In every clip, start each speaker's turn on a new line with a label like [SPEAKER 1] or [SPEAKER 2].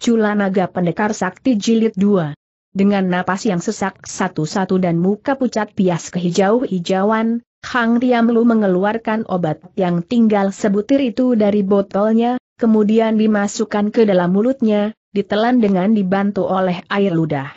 [SPEAKER 1] Cula Naga Pendekar Sakti Jilid 2. Dengan napas yang sesak satu-satu dan muka pucat pias kehijau-hijauan, Hang Lu mengeluarkan obat yang tinggal sebutir itu dari botolnya, kemudian dimasukkan ke dalam mulutnya, ditelan dengan dibantu oleh air ludah.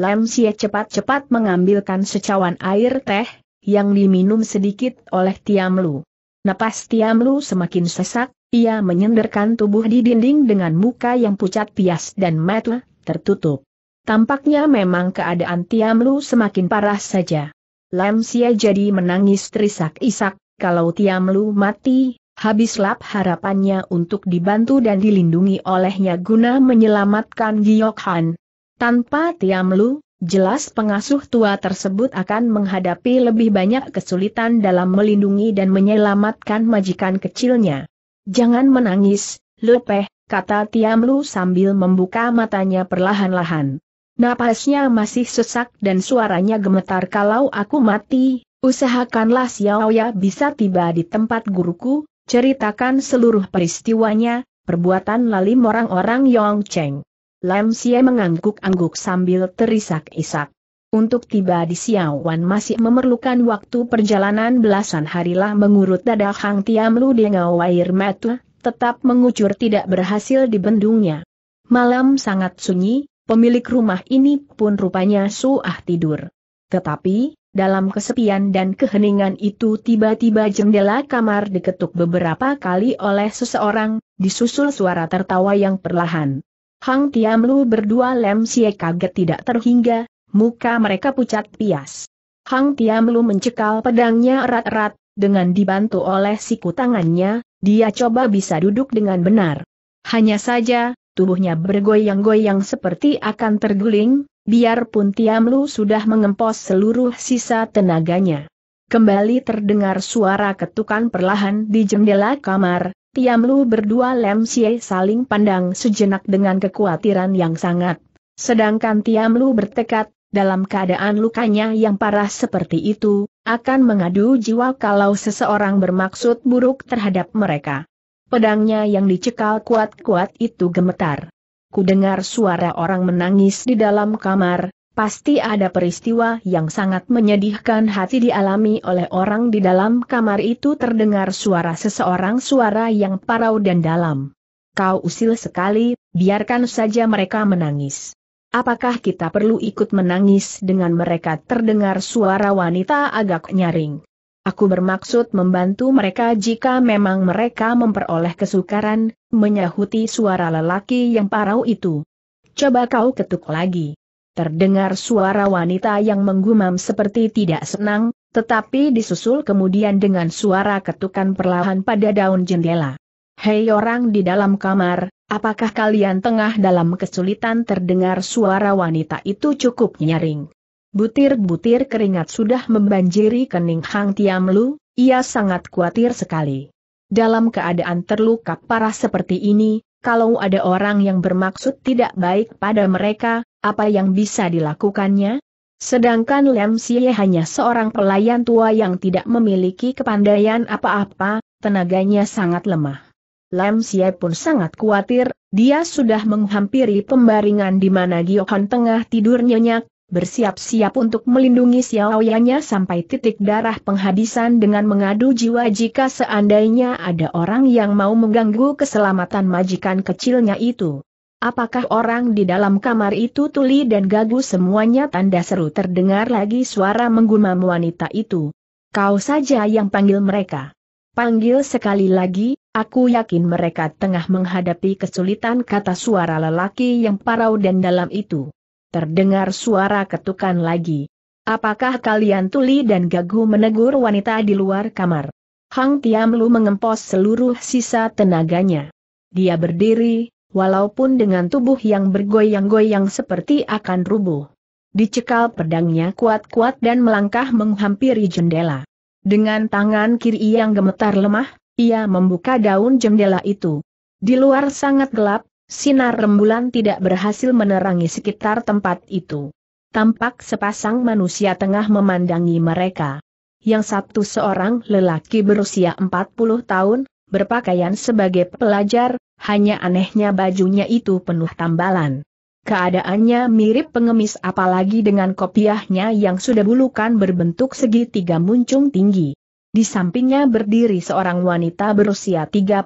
[SPEAKER 1] Lam Sia cepat-cepat mengambilkan secawan air teh, yang diminum sedikit oleh Tiamlu. Napas Tiamlu semakin sesak, ia menyenderkan tubuh di dinding dengan muka yang pucat pias dan mata tertutup. Tampaknya memang keadaan Tiam Lu semakin parah saja. Lam Sia jadi menangis terisak-isak, kalau Tiam Lu mati, habislah harapannya untuk dibantu dan dilindungi olehnya guna menyelamatkan Giyok Han. Tanpa Tiam Lu, jelas pengasuh tua tersebut akan menghadapi lebih banyak kesulitan dalam melindungi dan menyelamatkan majikan kecilnya. Jangan menangis, Lepeh, kata Tiamlu sambil membuka matanya perlahan-lahan. Napasnya masih sesak dan suaranya gemetar kalau aku mati, usahakanlah Xiaoya bisa tiba di tempat guruku, ceritakan seluruh peristiwanya, perbuatan lalim orang-orang Yongcheng. Lam Xie mengangguk-angguk sambil terisak-isak. Untuk tiba di Siawan masih memerlukan waktu perjalanan belasan hari. harilah mengurut dada Hang Tiam Lu dengan air mata, tetap mengucur tidak berhasil di bendungnya. Malam sangat sunyi, pemilik rumah ini pun rupanya suah tidur. Tetapi, dalam kesepian dan keheningan itu tiba-tiba jendela kamar diketuk beberapa kali oleh seseorang, disusul suara tertawa yang perlahan. Hang Tiam Lu berdua Lem siye kaget tidak terhingga, Muka mereka pucat pias. Hang Tiamlu mencekal pedangnya erat-erat, dengan dibantu oleh siku tangannya, dia coba bisa duduk dengan benar. Hanya saja, tubuhnya bergoyang-goyang seperti akan terguling, biarpun Tiamlu sudah mengempos seluruh sisa tenaganya. Kembali terdengar suara ketukan perlahan di jendela kamar, Tiamlu berdua Lem Xie saling pandang sejenak dengan kekhawatiran yang sangat. Sedangkan Tiamlu bertekad, dalam keadaan lukanya yang parah seperti itu, akan mengadu jiwa kalau seseorang bermaksud buruk terhadap mereka. Pedangnya yang dicekal kuat-kuat itu gemetar. Kudengar suara orang menangis di dalam kamar, Pasti ada peristiwa yang sangat menyedihkan hati dialami oleh orang di dalam kamar itu terdengar suara seseorang suara yang parau dan dalam. Kau usil sekali, biarkan saja mereka menangis. Apakah kita perlu ikut menangis dengan mereka terdengar suara wanita agak nyaring? Aku bermaksud membantu mereka jika memang mereka memperoleh kesukaran, menyahuti suara lelaki yang parau itu. Coba kau ketuk lagi. Terdengar suara wanita yang menggumam seperti tidak senang, tetapi disusul kemudian dengan suara ketukan perlahan pada daun jendela. Hei orang di dalam kamar, Apakah kalian tengah dalam kesulitan terdengar suara wanita itu cukup nyaring? Butir-butir keringat sudah membanjiri kening Hang Tiam Lu, ia sangat khawatir sekali. Dalam keadaan terluka parah seperti ini, kalau ada orang yang bermaksud tidak baik pada mereka, apa yang bisa dilakukannya? Sedangkan Lem Sye hanya seorang pelayan tua yang tidak memiliki kepandaian apa-apa, tenaganya sangat lemah. Lam Xie pun sangat khawatir, dia sudah menghampiri pembaringan di mana Giohan tengah tidur nyenyak, bersiap-siap untuk melindungi Xiaoyanya sampai titik darah penghabisan dengan mengadu jiwa jika seandainya ada orang yang mau mengganggu keselamatan majikan kecilnya itu. Apakah orang di dalam kamar itu tuli dan gagu semuanya tanda seru terdengar lagi suara menggumam wanita itu. Kau saja yang panggil mereka. Panggil sekali lagi, Aku yakin mereka tengah menghadapi kesulitan kata suara lelaki yang parau dan dalam itu. Terdengar suara ketukan lagi. Apakah kalian tuli dan gagu menegur wanita di luar kamar? Hang Tiamlu mengempos seluruh sisa tenaganya. Dia berdiri, walaupun dengan tubuh yang bergoyang-goyang seperti akan rubuh. Dicekal pedangnya kuat-kuat dan melangkah menghampiri jendela. Dengan tangan kiri yang gemetar lemah, ia membuka daun jendela itu. Di luar sangat gelap, sinar rembulan tidak berhasil menerangi sekitar tempat itu. Tampak sepasang manusia tengah memandangi mereka. Yang satu seorang lelaki berusia 40 tahun, berpakaian sebagai pelajar, hanya anehnya bajunya itu penuh tambalan. Keadaannya mirip pengemis apalagi dengan kopiahnya yang sudah bulukan berbentuk segitiga muncung tinggi. Di sampingnya berdiri seorang wanita berusia 35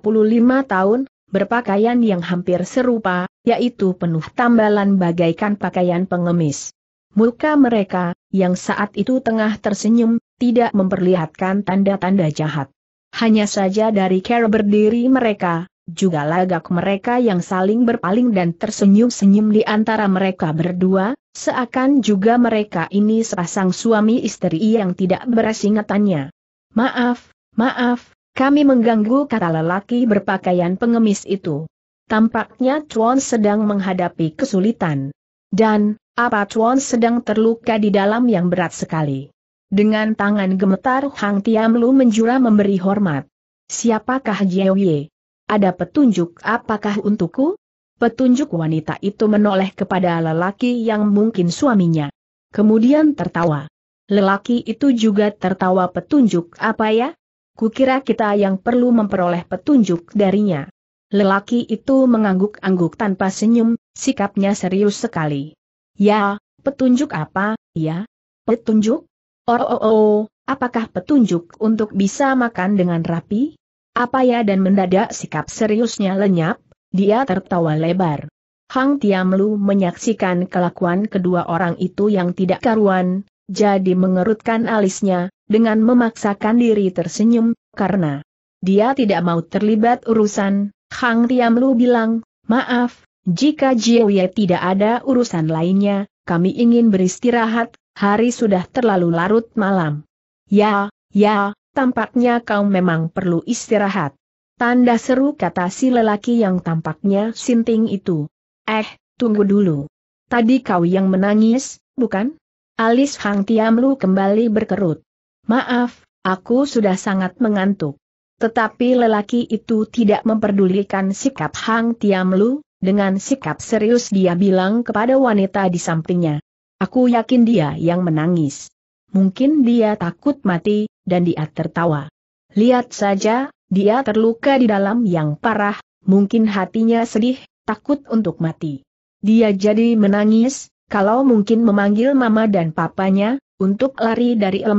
[SPEAKER 1] tahun, berpakaian yang hampir serupa, yaitu penuh tambalan bagaikan pakaian pengemis. Muka mereka, yang saat itu tengah tersenyum, tidak memperlihatkan tanda-tanda jahat. Hanya saja dari cara berdiri mereka, juga lagak mereka yang saling berpaling dan tersenyum-senyum di antara mereka berdua, seakan juga mereka ini sepasang suami istri yang tidak berasingatannya. Maaf, maaf, kami mengganggu kata lelaki berpakaian pengemis itu. Tampaknya Chuan sedang menghadapi kesulitan. Dan, apa Chuan sedang terluka di dalam yang berat sekali. Dengan tangan gemetar Hang Lu menjura memberi hormat. Siapakah Jiao Ye? Ada petunjuk apakah untukku? Petunjuk wanita itu menoleh kepada lelaki yang mungkin suaminya. Kemudian tertawa. Lelaki itu juga tertawa petunjuk apa ya? Kukira kita yang perlu memperoleh petunjuk darinya. Lelaki itu mengangguk-angguk tanpa senyum, sikapnya serius sekali. Ya, petunjuk apa, ya? Petunjuk? Oh, oh, oh, oh apakah petunjuk untuk bisa makan dengan rapi? Apa ya dan mendadak sikap seriusnya lenyap, dia tertawa lebar. Hang Tiamlu menyaksikan kelakuan kedua orang itu yang tidak karuan, jadi mengerutkan alisnya, dengan memaksakan diri tersenyum, karena dia tidak mau terlibat urusan, Hang Riamlu bilang, maaf, jika Jiwe tidak ada urusan lainnya, kami ingin beristirahat, hari sudah terlalu larut malam. Ya, ya, tampaknya kau memang perlu istirahat. Tanda seru kata si lelaki yang tampaknya sinting itu. Eh, tunggu dulu. Tadi kau yang menangis, bukan? Alis Hang Tiamlu kembali berkerut. Maaf, aku sudah sangat mengantuk. Tetapi lelaki itu tidak memperdulikan sikap Hang Tiamlu, dengan sikap serius dia bilang kepada wanita di sampingnya. Aku yakin dia yang menangis. Mungkin dia takut mati, dan dia tertawa. Lihat saja, dia terluka di dalam yang parah, mungkin hatinya sedih, takut untuk mati. Dia jadi menangis, kalau mungkin memanggil mama dan papanya, untuk lari dari el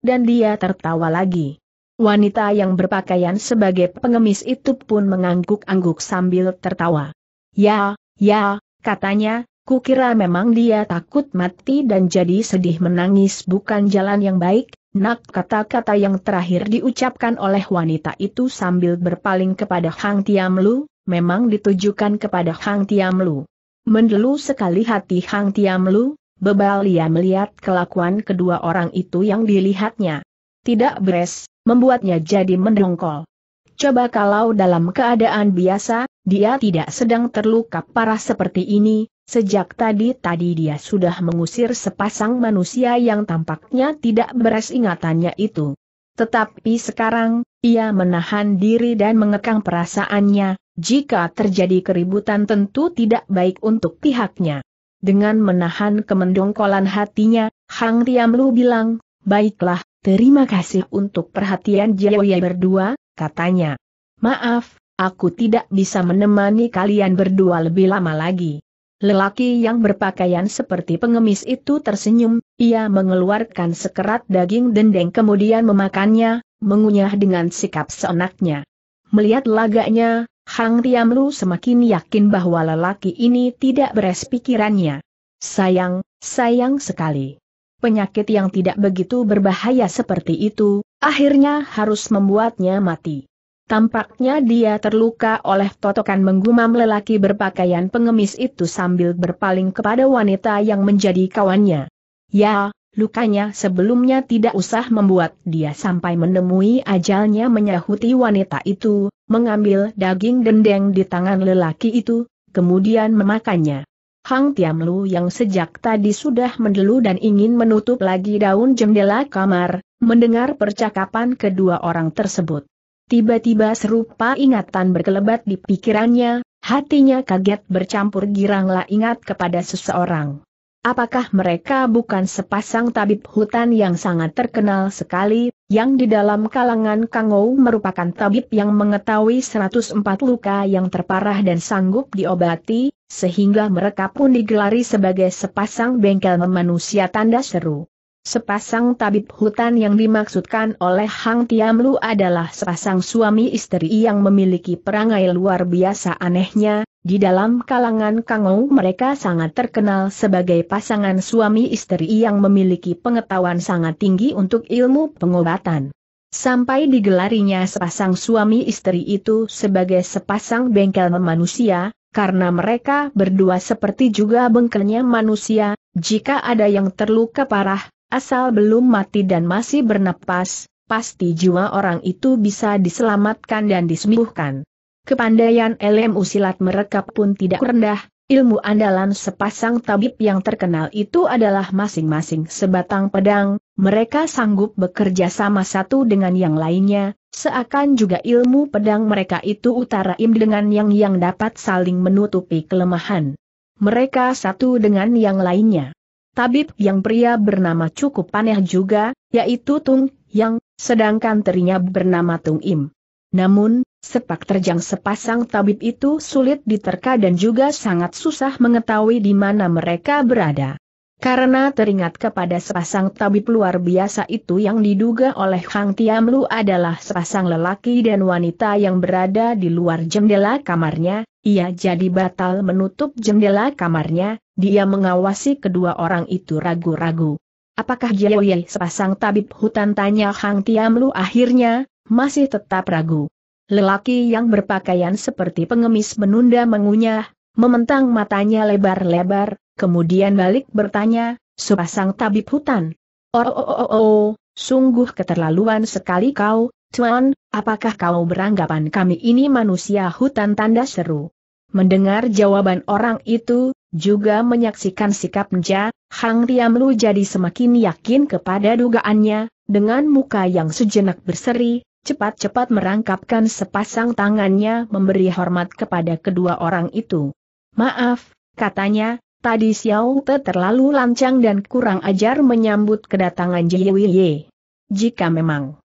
[SPEAKER 1] dan dia tertawa lagi. Wanita yang berpakaian sebagai pengemis itu pun mengangguk-angguk sambil tertawa. Ya, ya, katanya, kukira memang dia takut mati dan jadi sedih menangis bukan jalan yang baik, nak kata-kata yang terakhir diucapkan oleh wanita itu sambil berpaling kepada Hang Tiam Lu memang ditujukan kepada Hang Tiam Lu. Mendelu sekali hati Hang Tiam Lu, bebal ia melihat kelakuan kedua orang itu yang dilihatnya. Tidak beres, membuatnya jadi mendongkol. Coba kalau dalam keadaan biasa, dia tidak sedang terluka parah seperti ini, sejak tadi-tadi dia sudah mengusir sepasang manusia yang tampaknya tidak beres ingatannya itu. Tetapi sekarang, ia menahan diri dan mengekang perasaannya, jika terjadi keributan tentu tidak baik untuk pihaknya. Dengan menahan kemendongkolan hatinya, Hang Tiamlu bilang, Baiklah, terima kasih untuk perhatian Jaoya berdua, katanya. Maaf, aku tidak bisa menemani kalian berdua lebih lama lagi. Lelaki yang berpakaian seperti pengemis itu tersenyum, ia mengeluarkan sekerat daging dendeng kemudian memakannya, mengunyah dengan sikap seenaknya. Melihat lagaknya, Hang Tiamlu semakin yakin bahwa lelaki ini tidak beres pikirannya. Sayang, sayang sekali. Penyakit yang tidak begitu berbahaya seperti itu, akhirnya harus membuatnya mati. Tampaknya dia terluka oleh totokan menggumam lelaki berpakaian pengemis itu sambil berpaling kepada wanita yang menjadi kawannya. Ya, lukanya sebelumnya tidak usah membuat dia sampai menemui ajalnya menyahuti wanita itu, mengambil daging dendeng di tangan lelaki itu, kemudian memakannya. Hang Tiamlu yang sejak tadi sudah mendelu dan ingin menutup lagi daun jendela kamar, mendengar percakapan kedua orang tersebut Tiba-tiba serupa ingatan berkelebat di pikirannya, hatinya kaget bercampur giranglah ingat kepada seseorang. Apakah mereka bukan sepasang tabib hutan yang sangat terkenal sekali, yang di dalam kalangan Kangou merupakan tabib yang mengetahui 104 luka yang terparah dan sanggup diobati, sehingga mereka pun digelari sebagai sepasang bengkel manusia tanda seru. Sepasang tabib hutan yang dimaksudkan oleh Hang Tiamlu adalah sepasang suami istri yang memiliki perangai luar biasa anehnya, di dalam kalangan Kangou mereka sangat terkenal sebagai pasangan suami istri yang memiliki pengetahuan sangat tinggi untuk ilmu pengobatan. Sampai digelarinya sepasang suami istri itu sebagai sepasang bengkel manusia, karena mereka berdua seperti juga bengkelnya manusia, jika ada yang terluka parah, Asal belum mati dan masih bernapas, pasti jiwa orang itu bisa diselamatkan dan disembuhkan. Kepandaian LMU silat mereka pun tidak rendah, ilmu andalan sepasang tabib yang terkenal itu adalah masing-masing sebatang pedang, mereka sanggup bekerja sama satu dengan yang lainnya, seakan juga ilmu pedang mereka itu utara im dengan yang yang dapat saling menutupi kelemahan. Mereka satu dengan yang lainnya tabib yang pria bernama cukup paneh juga, yaitu Tung Yang, sedangkan terinya bernama Tung Im. Namun, sepak terjang sepasang tabib itu sulit diterka dan juga sangat susah mengetahui di mana mereka berada. Karena teringat kepada sepasang tabib luar biasa itu yang diduga oleh Hang Lu adalah sepasang lelaki dan wanita yang berada di luar jendela kamarnya, ia jadi batal menutup jendela kamarnya, dia mengawasi kedua orang itu ragu-ragu. Apakah Jiaoye sepasang tabib hutan tanya Hang Lu akhirnya, masih tetap ragu. Lelaki yang berpakaian seperti pengemis menunda mengunyah, mementang matanya lebar-lebar, kemudian balik bertanya, sepasang tabib hutan. Oh, oh, oh, oh, oh, sungguh keterlaluan sekali kau, Tuan, apakah kau beranggapan kami ini manusia hutan tanda seru? Mendengar jawaban orang itu, juga menyaksikan sikap Nja, Hang Lu jadi semakin yakin kepada dugaannya, dengan muka yang sejenak berseri, cepat-cepat merangkapkan sepasang tangannya memberi hormat kepada kedua orang itu. Maaf, katanya, Tadi Xiao Te terlalu lancang dan kurang ajar menyambut kedatangan Ye. Jika memang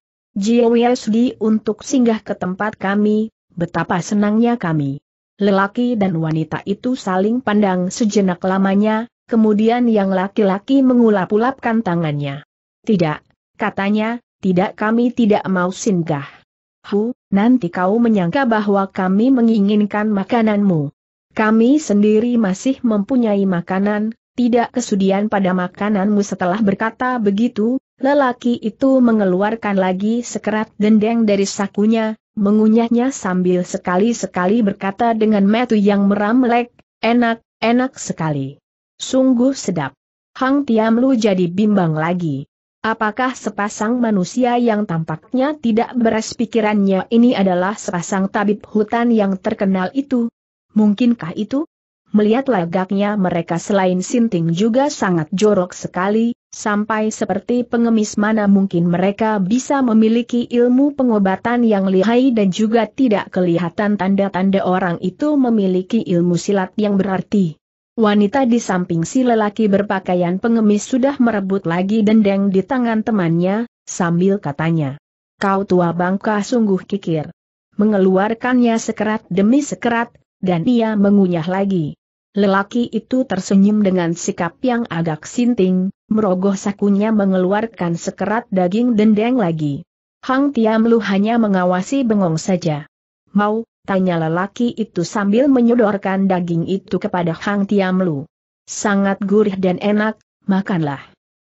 [SPEAKER 1] sudi untuk singgah ke tempat kami, betapa senangnya kami. Lelaki dan wanita itu saling pandang sejenak lamanya, kemudian yang laki-laki mengulap-ulapkan tangannya. Tidak, katanya, tidak kami tidak mau singgah. Hu, nanti kau menyangka bahwa kami menginginkan makananmu. Kami sendiri masih mempunyai makanan, tidak kesudian pada makananmu setelah berkata begitu, lelaki itu mengeluarkan lagi sekerat gendeng dari sakunya, mengunyahnya sambil sekali-sekali berkata dengan metu yang meramlek, enak, enak sekali. Sungguh sedap. Hang Tiam jadi bimbang lagi. Apakah sepasang manusia yang tampaknya tidak beres pikirannya ini adalah sepasang tabib hutan yang terkenal itu? Mungkinkah itu? Melihat lagaknya mereka selain Sinting juga sangat jorok sekali, sampai seperti pengemis mana mungkin mereka bisa memiliki ilmu pengobatan yang lihai dan juga tidak kelihatan tanda-tanda orang itu memiliki ilmu silat yang berarti. Wanita di samping si lelaki berpakaian pengemis sudah merebut lagi dendeng di tangan temannya, sambil katanya. Kau tua bangka sungguh kikir. Mengeluarkannya sekerat demi sekerat, dan ia mengunyah lagi. Lelaki itu tersenyum dengan sikap yang agak sinting, merogoh sakunya mengeluarkan sekerat daging dendeng lagi. Hang Tiamlu hanya mengawasi bengong saja. Mau, tanya lelaki itu sambil menyodorkan daging itu kepada Hang Tiamlu. Sangat gurih dan enak, makanlah.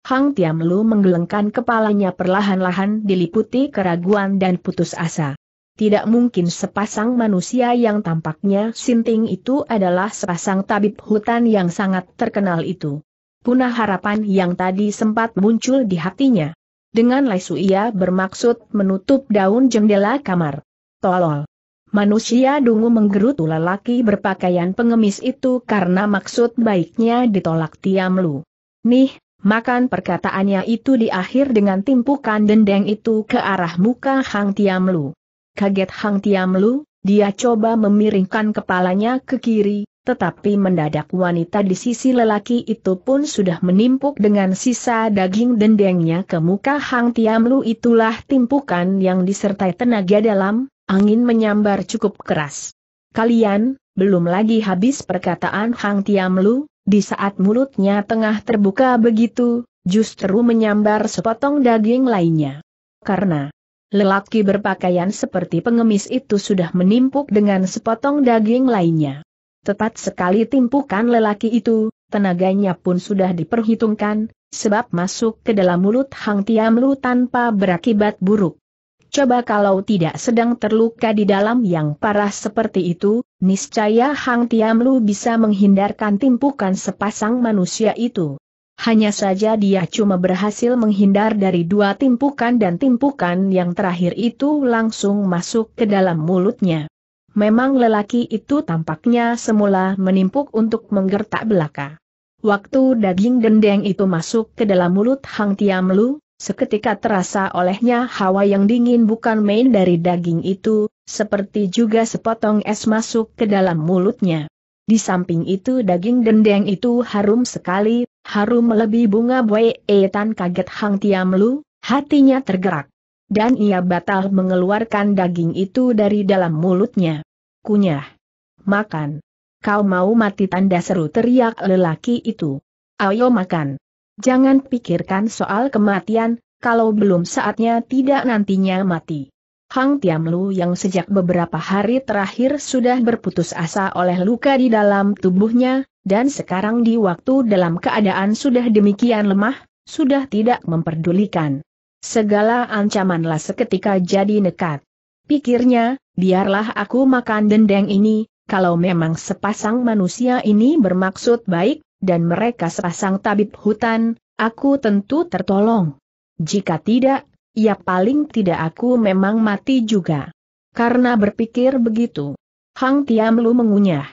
[SPEAKER 1] Hang Tiamlu menggelengkan kepalanya perlahan-lahan diliputi keraguan dan putus asa tidak mungkin sepasang manusia yang tampaknya sinting itu adalah sepasang tabib hutan yang sangat terkenal itu. Punah harapan yang tadi sempat muncul di hatinya. Dengan lesu ia bermaksud menutup daun jendela kamar. Tolol. Manusia dungu menggerutu lelaki berpakaian pengemis itu karena maksud baiknya ditolak Tiamlu. Nih, Makan perkataannya itu di akhir dengan timpukan dendeng itu ke arah muka Hang Tiamlu kaget Hang Tiam Lu, dia coba memiringkan kepalanya ke kiri, tetapi mendadak wanita di sisi lelaki itu pun sudah menimpuk dengan sisa daging dendengnya ke muka Hang Tiam Lu itulah timpukan yang disertai tenaga dalam, angin menyambar cukup keras. Kalian, belum lagi habis perkataan Hang Tiam Lu, di saat mulutnya tengah terbuka begitu, justru menyambar sepotong daging lainnya. Karena lelaki berpakaian seperti pengemis itu sudah menimpuk dengan sepotong daging lainnya. Tepat sekali timpukan lelaki itu, tenaganya pun sudah diperhitungkan, sebab masuk ke dalam mulut Hang Tiamlu tanpa berakibat buruk. Coba kalau tidak sedang terluka di dalam yang parah seperti itu, niscaya Hang Tiamlu bisa menghindarkan timpukan sepasang manusia itu. Hanya saja dia cuma berhasil menghindar dari dua timpukan dan timpukan yang terakhir itu langsung masuk ke dalam mulutnya. Memang lelaki itu tampaknya semula menimpuk untuk menggertak belaka. Waktu daging dendeng itu masuk ke dalam mulut Hang Tiamlu, Seketika terasa olehnya hawa yang dingin bukan main dari daging itu, seperti juga sepotong es masuk ke dalam mulutnya. Di samping itu daging dendeng itu harum sekali, harum melebihi bunga Bwe Etan eh, kaget Hang Tiamlu, hatinya tergerak. Dan ia batal mengeluarkan daging itu dari dalam mulutnya. Kunyah. Makan. Kau mau mati tanda seru teriak lelaki itu. Ayo makan. Jangan pikirkan soal kematian, kalau belum saatnya tidak nantinya mati. Hang Tiamlu yang sejak beberapa hari terakhir sudah berputus asa oleh luka di dalam tubuhnya, dan sekarang di waktu dalam keadaan sudah demikian lemah, sudah tidak memperdulikan. Segala ancamanlah seketika jadi nekat. Pikirnya, biarlah aku makan dendeng ini, kalau memang sepasang manusia ini bermaksud baik, dan mereka sepasang tabib hutan, aku tentu tertolong. Jika tidak, ya paling tidak aku memang mati juga. Karena berpikir begitu. Hang Tiam Lu mengunyah.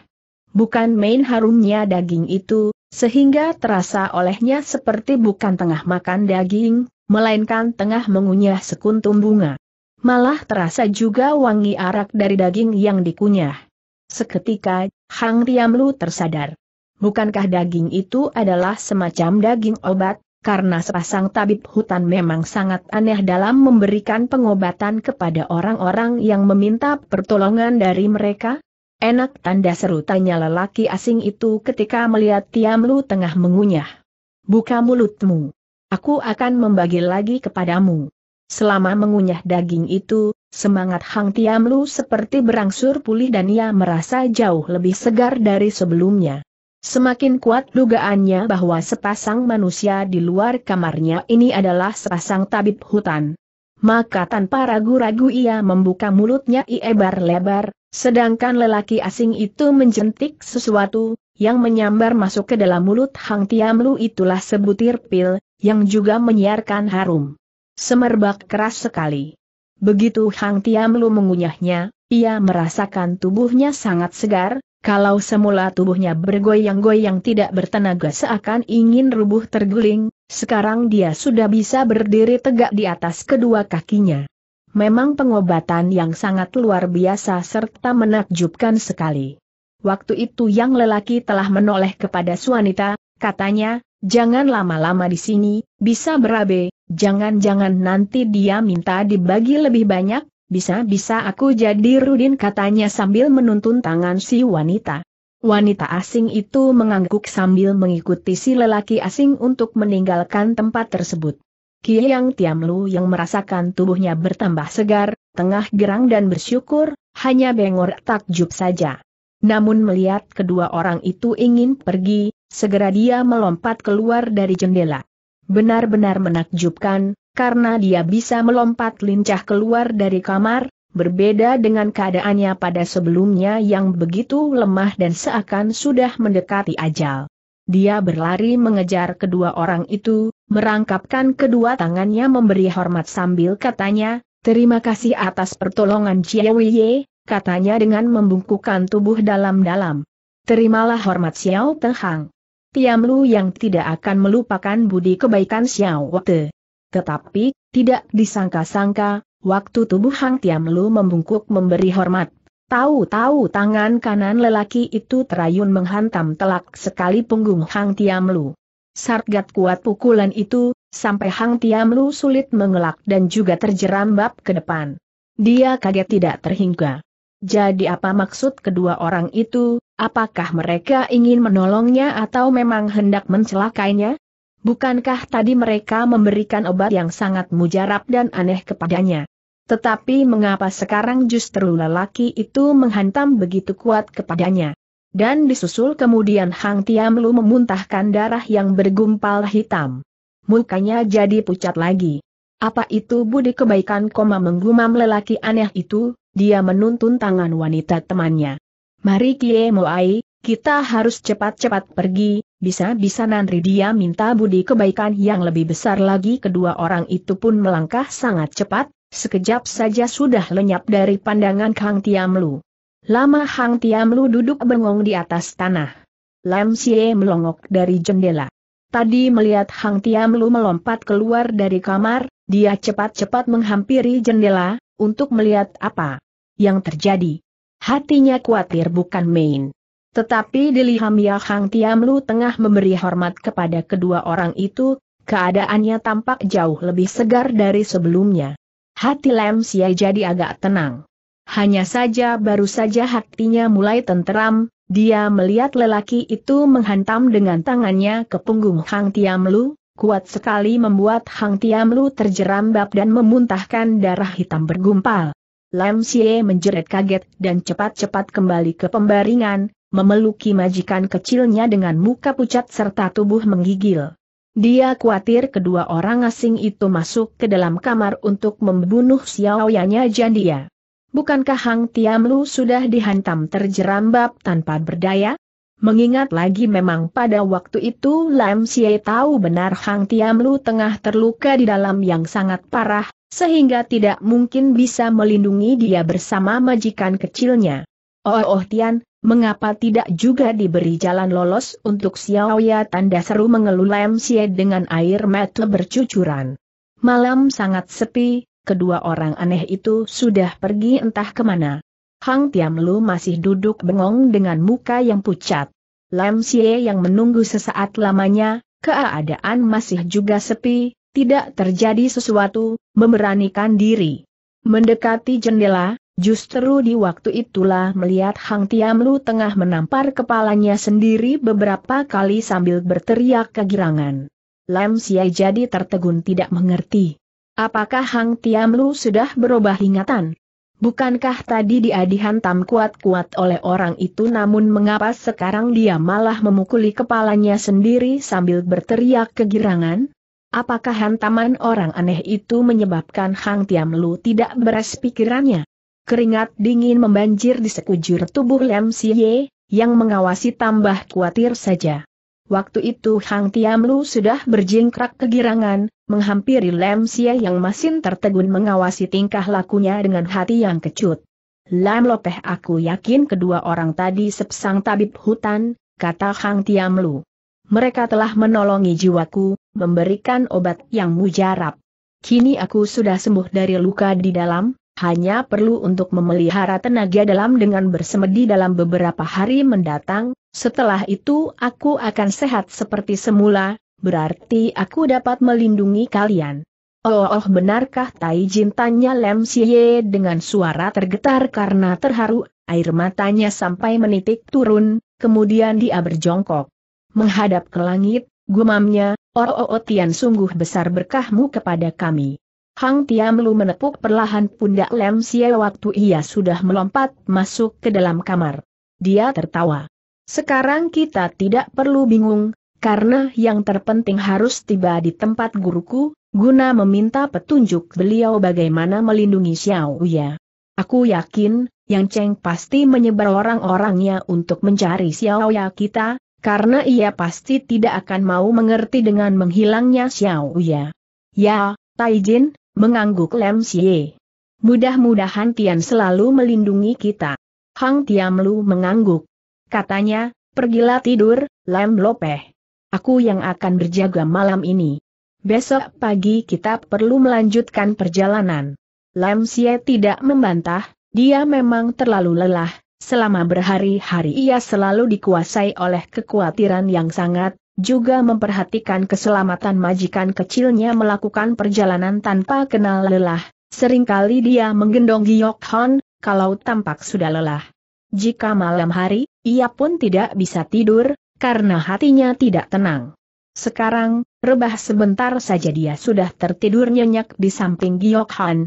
[SPEAKER 1] Bukan main harumnya daging itu, sehingga terasa olehnya seperti bukan tengah makan daging, melainkan tengah mengunyah sekuntum bunga. Malah terasa juga wangi arak dari daging yang dikunyah. Seketika, Hang Riamlu tersadar. Bukankah daging itu adalah semacam daging obat, karena sepasang tabib hutan memang sangat aneh dalam memberikan pengobatan kepada orang-orang yang meminta pertolongan dari mereka? Enak tanda seru tanya lelaki asing itu ketika melihat Tiamlu tengah mengunyah. Buka mulutmu. Aku akan membagi lagi kepadamu. Selama mengunyah daging itu, semangat Hang Tiamlu seperti berangsur pulih dan ia merasa jauh lebih segar dari sebelumnya. Semakin kuat dugaannya bahwa sepasang manusia di luar kamarnya ini adalah sepasang tabib hutan maka tanpa ragu-ragu ia membuka mulutnya iebar lebar, sedangkan lelaki asing itu menjentik sesuatu, yang menyambar masuk ke dalam mulut Hang Tiamlu itulah sebutir pil, yang juga menyiarkan harum. Semerbak keras sekali. Begitu Hang Tiamlu mengunyahnya, ia merasakan tubuhnya sangat segar, kalau semula tubuhnya bergoyang-goyang tidak bertenaga seakan ingin rubuh terguling, sekarang dia sudah bisa berdiri tegak di atas kedua kakinya. Memang pengobatan yang sangat luar biasa serta menakjubkan sekali. Waktu itu yang lelaki telah menoleh kepada wanita, katanya, jangan lama-lama di sini, bisa berabe, jangan-jangan nanti dia minta dibagi lebih banyak, bisa-bisa aku jadi Rudin katanya sambil menuntun tangan si wanita. Wanita asing itu mengangguk sambil mengikuti si lelaki asing untuk meninggalkan tempat tersebut. Kiyang Tiamlu yang merasakan tubuhnya bertambah segar, tengah gerang dan bersyukur, hanya bengor takjub saja. Namun melihat kedua orang itu ingin pergi, segera dia melompat keluar dari jendela. Benar-benar menakjubkan, karena dia bisa melompat lincah keluar dari kamar, berbeda dengan keadaannya pada sebelumnya yang begitu lemah dan seakan sudah mendekati ajal. Dia berlari mengejar kedua orang itu, merangkapkan kedua tangannya memberi hormat sambil katanya, Terima kasih atas pertolongan Chiawiye, katanya dengan membungkukkan tubuh dalam-dalam. Terimalah hormat Xiao Tehang. Tiamlu yang tidak akan melupakan budi kebaikan Xiao Te. Tetapi, tidak disangka-sangka, waktu tubuh Hang Tiam Lu membungkuk memberi hormat. Tahu-tahu tangan kanan lelaki itu terayun menghantam telak sekali punggung Hang Tiam Lu. Sargat kuat pukulan itu, sampai Hang Tiam Lu sulit mengelak dan juga terjerambab ke depan. Dia kaget tidak terhingga. Jadi apa maksud kedua orang itu, apakah mereka ingin menolongnya atau memang hendak mencelakainya? Bukankah tadi mereka memberikan obat yang sangat mujarab dan aneh kepadanya? Tetapi mengapa sekarang justru lelaki itu menghantam begitu kuat kepadanya? Dan disusul kemudian Hang Tiamlu memuntahkan darah yang bergumpal hitam. Mukanya jadi pucat lagi. Apa itu budi kebaikan koma menggumam lelaki aneh itu? Dia menuntun tangan wanita temannya. Mari Kie Moai, kita harus cepat-cepat pergi, bisa-bisa Nandri dia minta budi kebaikan yang lebih besar lagi kedua orang itu pun melangkah sangat cepat, sekejap saja sudah lenyap dari pandangan Kang Tiamlu. Lama Hang Tiamlu duduk bengong di atas tanah. Lam Sie melongok dari jendela. Tadi melihat Hang Tiamlu melompat keluar dari kamar, dia cepat-cepat menghampiri jendela, untuk melihat apa yang terjadi. Hatinya khawatir bukan main. Tetapi di Liham Yahang Tiamlu tengah memberi hormat kepada kedua orang itu, keadaannya tampak jauh lebih segar dari sebelumnya. Hati Lem Sia jadi agak tenang. Hanya saja baru saja hatinya mulai tenteram, dia melihat lelaki itu menghantam dengan tangannya ke punggung Hang Tiamlu, kuat sekali membuat Hang Tiamlu terjerambab dan memuntahkan darah hitam bergumpal. Lam Sia menjerit kaget dan cepat-cepat kembali ke pembaringan, memeluki majikan kecilnya dengan muka pucat serta tubuh menggigil. Dia khawatir kedua orang asing itu masuk ke dalam kamar untuk membunuh Xiaoyanya Jandia. Bukankah Hang Tiamlu sudah dihantam terjerembab tanpa berdaya? Mengingat lagi memang pada waktu itu Lam Xie tahu benar Hang Tiamlu tengah terluka di dalam yang sangat parah, sehingga tidak mungkin bisa melindungi dia bersama majikan kecilnya. Oh, oh Tian, Mengapa tidak juga diberi jalan lolos untuk Xiao Ya? tanda seru mengeluh Lam Xie dengan air mata bercucuran. Malam sangat sepi, kedua orang aneh itu sudah pergi entah kemana. Hang Tiam Lu masih duduk bengong dengan muka yang pucat. Lam Xie yang menunggu sesaat lamanya, keadaan masih juga sepi, tidak terjadi sesuatu, memberanikan diri. Mendekati jendela, Justru di waktu itulah melihat Hang Tiam Lu tengah menampar kepalanya sendiri beberapa kali sambil berteriak kegirangan. Lam Siai jadi tertegun tidak mengerti. Apakah Hang Tiam Lu sudah berubah ingatan? Bukankah tadi dia dihantam kuat-kuat oleh orang itu namun mengapa sekarang dia malah memukuli kepalanya sendiri sambil berteriak kegirangan? Apakah hantaman orang aneh itu menyebabkan Hang Tiam Lu tidak beres pikirannya? Keringat dingin membanjir di sekujur tubuh Lem Siye, yang mengawasi tambah khawatir saja. Waktu itu Hang Tiam Lu sudah berjingkrak kegirangan, menghampiri Lam Sia yang masih tertegun mengawasi tingkah lakunya dengan hati yang kecut. Lam Lopeh aku yakin kedua orang tadi sepsang tabib hutan, kata Hang Tiam Lu. Mereka telah menolongi jiwaku, memberikan obat yang mujarab. Kini aku sudah sembuh dari luka di dalam, hanya perlu untuk memelihara tenaga dalam dengan bersemedi dalam beberapa hari mendatang, setelah itu aku akan sehat seperti semula, berarti aku dapat melindungi kalian. Oh, oh benarkah Tai Jin tanya Lem Siye dengan suara tergetar karena terharu, air matanya sampai menitik turun, kemudian dia berjongkok. Menghadap ke langit, gumamnya, oh, oh, oh Tian sungguh besar berkahmu kepada kami. Hang Tiamlu menepuk perlahan pundak Lem Xie waktu ia sudah melompat masuk ke dalam kamar. Dia tertawa. Sekarang kita tidak perlu bingung, karena yang terpenting harus tiba di tempat guruku, guna meminta petunjuk beliau bagaimana melindungi Xiao Ya. Aku yakin, Yang Cheng pasti menyebar orang-orangnya untuk mencari Xiao Ya kita, karena ia pasti tidak akan mau mengerti dengan menghilangnya Xiao Ya. Ya, Taijin, Mengangguk Lem Sie. Mudah-mudahan Tian selalu melindungi kita. Hang Tiamlu mengangguk. Katanya, pergilah tidur, Lem Lopeh. Aku yang akan berjaga malam ini. Besok pagi kita perlu melanjutkan perjalanan. Lam Sie tidak membantah, dia memang terlalu lelah, selama berhari-hari ia selalu dikuasai oleh kekhawatiran yang sangat, juga memperhatikan keselamatan majikan kecilnya melakukan perjalanan tanpa kenal lelah. Seringkali dia menggendong Giok Hon, kalau tampak sudah lelah. Jika malam hari, ia pun tidak bisa tidur, karena hatinya tidak tenang. Sekarang, rebah sebentar saja dia sudah tertidur nyenyak di samping Giok Hon.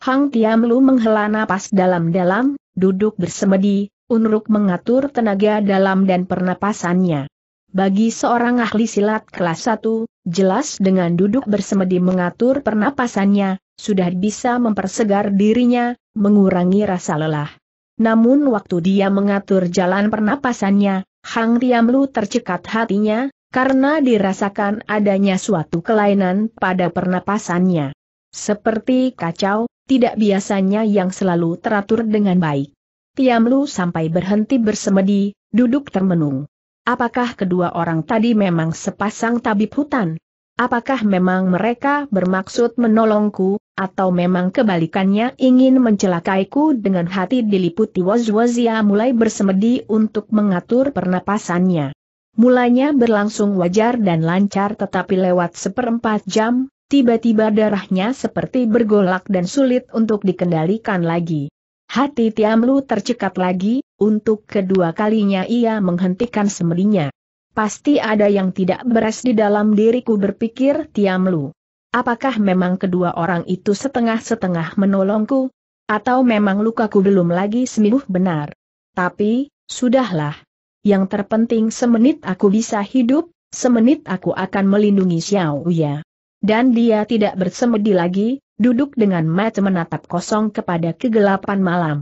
[SPEAKER 1] Hang Tiamlu menghela napas dalam-dalam, duduk bersemedi, Unruk mengatur tenaga dalam dan pernapasannya. Bagi seorang ahli silat kelas 1, jelas dengan duduk bersemedi mengatur pernapasannya, sudah bisa mempersegar dirinya, mengurangi rasa lelah. Namun waktu dia mengatur jalan pernapasannya, Hang Riamlu tercekat hatinya, karena dirasakan adanya suatu kelainan pada pernapasannya. Seperti kacau, tidak biasanya yang selalu teratur dengan baik. Tiamlu sampai berhenti bersemedi, duduk termenung. Apakah kedua orang tadi memang sepasang tabib hutan? Apakah memang mereka bermaksud menolongku, atau memang kebalikannya ingin mencelakaiku dengan hati diliputi was-wasia mulai bersemedi untuk mengatur pernapasannya. Mulanya berlangsung wajar dan lancar tetapi lewat seperempat jam, tiba-tiba darahnya seperti bergolak dan sulit untuk dikendalikan lagi. Hati Tiamlu tercekat lagi, untuk kedua kalinya ia menghentikan semedinya. Pasti ada yang tidak beres di dalam diriku berpikir Tiam Lu. Apakah memang kedua orang itu setengah-setengah menolongku? Atau memang lukaku belum lagi sembuh benar? Tapi, sudahlah. Yang terpenting semenit aku bisa hidup, semenit aku akan melindungi Xiao Ya. Dan dia tidak bersemedi lagi, duduk dengan mata menatap kosong kepada kegelapan malam.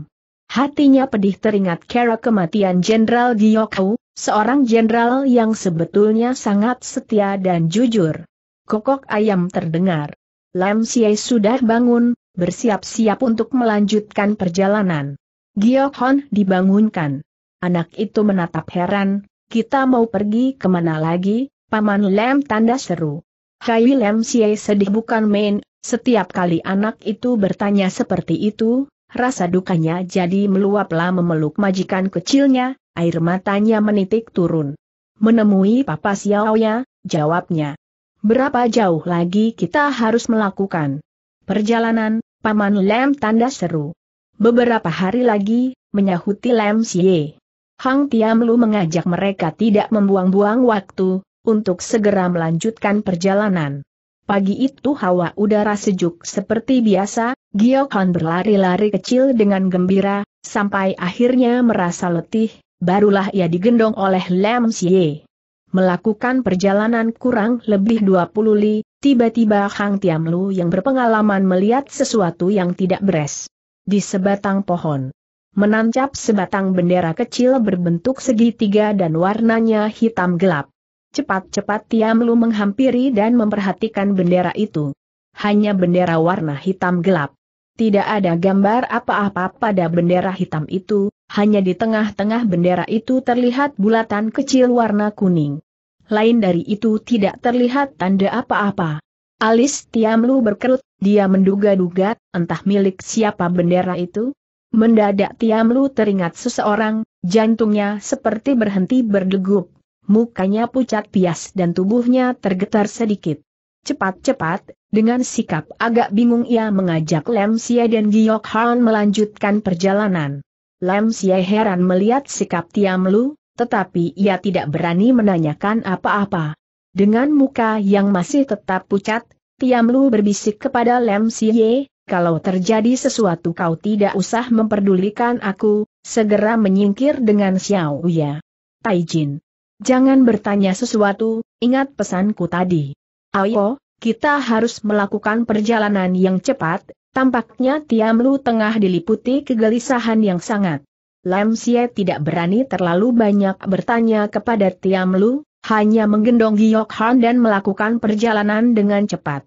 [SPEAKER 1] Hatinya pedih teringat kera kematian Jenderal Giyokau, seorang jenderal yang sebetulnya sangat setia dan jujur. Kokok ayam terdengar. Lam Xie sudah bangun, bersiap-siap untuk melanjutkan perjalanan. Giyokhon dibangunkan. Anak itu menatap heran, kita mau pergi kemana lagi, Paman Lam tanda seru. Hai Lam Xie sedih bukan main, setiap kali anak itu bertanya seperti itu, Rasa dukanya jadi meluaplah memeluk majikan kecilnya, air matanya menitik turun. Menemui Papa Xiaoya, jawabnya. Berapa jauh lagi kita harus melakukan perjalanan, Paman Lem tanda seru. Beberapa hari lagi, menyahuti Lem Xie. Hang Tiamlu mengajak mereka tidak membuang-buang waktu, untuk segera melanjutkan perjalanan. Pagi itu hawa udara sejuk seperti biasa, Giokhan berlari-lari kecil dengan gembira, sampai akhirnya merasa letih, barulah ia digendong oleh Lam Xie. Melakukan perjalanan kurang lebih 20 li, tiba-tiba Hang Tiam Lu yang berpengalaman melihat sesuatu yang tidak beres. Di sebatang pohon. Menancap sebatang bendera kecil berbentuk segitiga dan warnanya hitam gelap. Cepat-cepat Tiam Lu menghampiri dan memperhatikan bendera itu. Hanya bendera warna hitam gelap. Tidak ada gambar apa-apa pada bendera hitam itu, hanya di tengah-tengah bendera itu terlihat bulatan kecil warna kuning. Lain dari itu tidak terlihat tanda apa-apa. Alis Tiam Lu berkerut, dia menduga-duga, entah milik siapa bendera itu. Mendadak Tiam Lu teringat seseorang, jantungnya seperti berhenti berdegup mukanya pucat pias dan tubuhnya tergetar sedikit. Cepat-cepat, dengan sikap agak bingung ia mengajak Lem Xie dan Giok Han melanjutkan perjalanan. Lem Xie heran melihat sikap Tiam Lu, tetapi ia tidak berani menanyakan apa-apa. Dengan muka yang masih tetap pucat, Tiam Lu berbisik kepada Lem Xie, kalau terjadi sesuatu kau tidak usah memperdulikan aku, segera menyingkir dengan Xiao Ya. Taijin. Jangan bertanya sesuatu, ingat pesanku tadi. Ayo, kita harus melakukan perjalanan yang cepat, tampaknya Tiam Lu tengah diliputi kegelisahan yang sangat. Lam tidak berani terlalu banyak bertanya kepada Tiam Lu, hanya menggendong Giok Han dan melakukan perjalanan dengan cepat.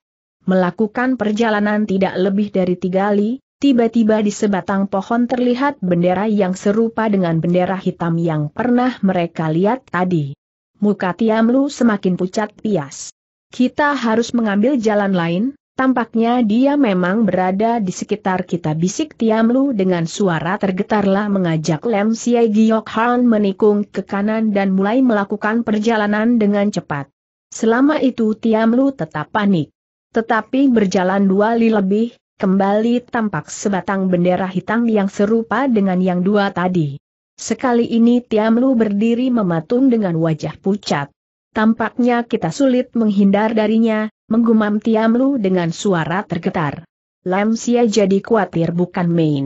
[SPEAKER 1] Melakukan perjalanan tidak lebih dari tiga li, Tiba-tiba di sebatang pohon terlihat bendera yang serupa dengan bendera hitam yang pernah mereka lihat tadi. Muka Tiamlu semakin pucat pias. Kita harus mengambil jalan lain, tampaknya dia memang berada di sekitar kita bisik Tiamlu dengan suara tergetarlah mengajak Lem Siai Giok Han menikung ke kanan dan mulai melakukan perjalanan dengan cepat. Selama itu Tiamlu tetap panik. Tetapi berjalan dua li lebih, Kembali tampak sebatang bendera hitam yang serupa dengan yang dua tadi. Sekali ini Tiamlu berdiri mematung dengan wajah pucat. Tampaknya kita sulit menghindar darinya, menggumam Tiamlu dengan suara tergetar. Lam Sia jadi khawatir bukan main.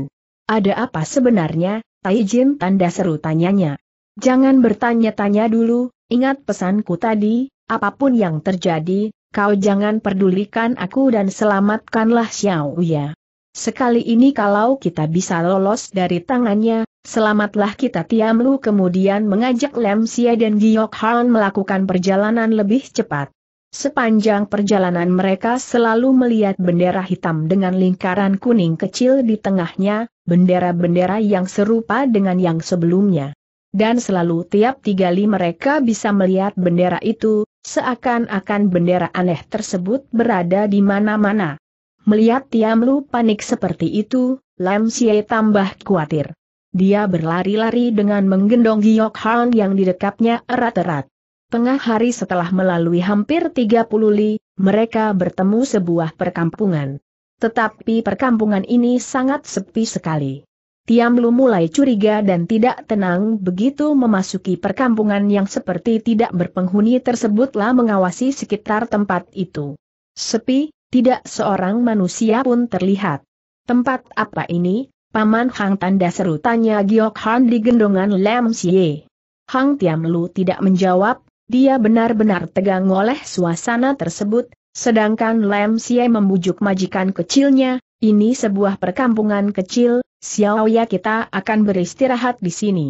[SPEAKER 1] Ada apa sebenarnya, Tai tanda seru tanyanya. Jangan bertanya-tanya dulu, ingat pesanku tadi, apapun yang terjadi, kau jangan pedulikan aku dan selamatkanlah Xiao Uya. Sekali ini kalau kita bisa lolos dari tangannya, selamatlah kita Tiam Lu kemudian mengajak Lem Xie dan Giok Han melakukan perjalanan lebih cepat. Sepanjang perjalanan mereka selalu melihat bendera hitam dengan lingkaran kuning kecil di tengahnya, bendera-bendera yang serupa dengan yang sebelumnya. Dan selalu tiap tiga li mereka bisa melihat bendera itu, Seakan-akan bendera aneh tersebut berada di mana-mana. Melihat Tiam Lu panik seperti itu, Lam Sye tambah khawatir. Dia berlari-lari dengan menggendong Giok Han yang didekapnya erat-erat. Tengah hari setelah melalui hampir 30 li, mereka bertemu sebuah perkampungan. Tetapi perkampungan ini sangat sepi sekali. Tiam Lu mulai curiga dan tidak tenang begitu memasuki perkampungan yang seperti tidak berpenghuni tersebutlah mengawasi sekitar tempat itu. Sepi, tidak seorang manusia pun terlihat. Tempat apa ini, Paman Hang tanda seru tanya Giok Han di gendongan Lam Sye. Hang Tiam Lu tidak menjawab, dia benar-benar tegang oleh suasana tersebut, sedangkan Lam Sye membujuk majikan kecilnya, ini sebuah perkampungan kecil, Xiaoya kita akan beristirahat di sini.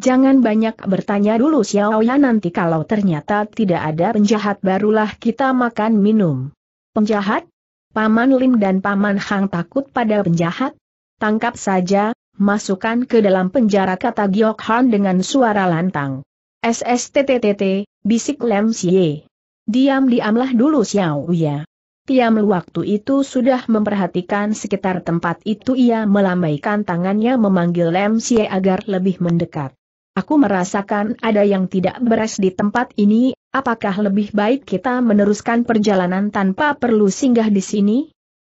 [SPEAKER 1] Jangan banyak bertanya dulu Xiaoya nanti kalau ternyata tidak ada penjahat barulah kita makan minum. Penjahat? Paman Lim dan Paman Hang takut pada penjahat? Tangkap saja, masukkan ke dalam penjara kata Giok Han dengan suara lantang. SSTTTT, bisik Lem Xie. Diam-diamlah dulu Xiaoya. Kiam waktu itu sudah memperhatikan sekitar tempat itu ia melambaikan tangannya memanggil Lem Sie agar lebih mendekat. Aku merasakan ada yang tidak beres di tempat ini, apakah lebih baik kita meneruskan perjalanan tanpa perlu singgah di sini?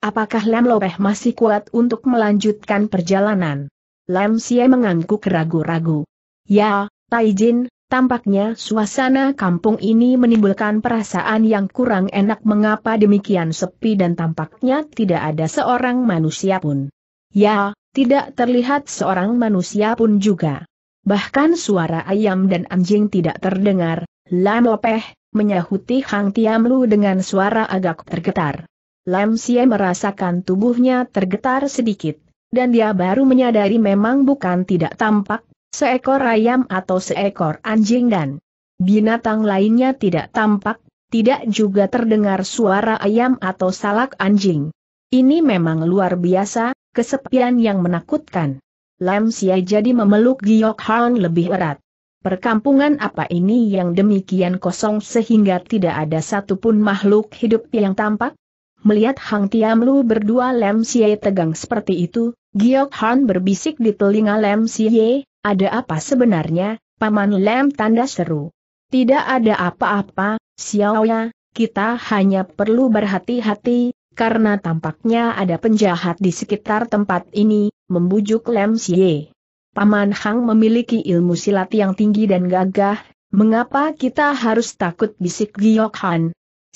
[SPEAKER 1] Apakah Lem Lopeh masih kuat untuk melanjutkan perjalanan? Lem Sie mengangguk ragu-ragu. Ya, Taijin, Tampaknya suasana kampung ini menimbulkan perasaan yang kurang enak mengapa demikian sepi dan tampaknya tidak ada seorang manusia pun. Ya, tidak terlihat seorang manusia pun juga. Bahkan suara ayam dan anjing tidak terdengar, Lam Opeh, menyahuti Hang Tiam dengan suara agak tergetar. Lam Sia merasakan tubuhnya tergetar sedikit, dan dia baru menyadari memang bukan tidak tampak seekor ayam atau seekor anjing dan binatang lainnya tidak tampak, tidak juga terdengar suara ayam atau salak anjing. Ini memang luar biasa, kesepian yang menakutkan. Lam Sia jadi memeluk Giok Han lebih erat. Perkampungan apa ini yang demikian kosong sehingga tidak ada satupun makhluk hidup yang tampak? Melihat Hang Tiamlu berdua Lam Xie tegang seperti itu, Giok Han berbisik di telinga Lam Xie, ada apa sebenarnya, Paman Lem tanda seru. Tidak ada apa-apa, Xiaoya, kita hanya perlu berhati-hati, karena tampaknya ada penjahat di sekitar tempat ini, membujuk Lem Xie. Paman Hang memiliki ilmu silat yang tinggi dan gagah, mengapa kita harus takut bisik Giok Han?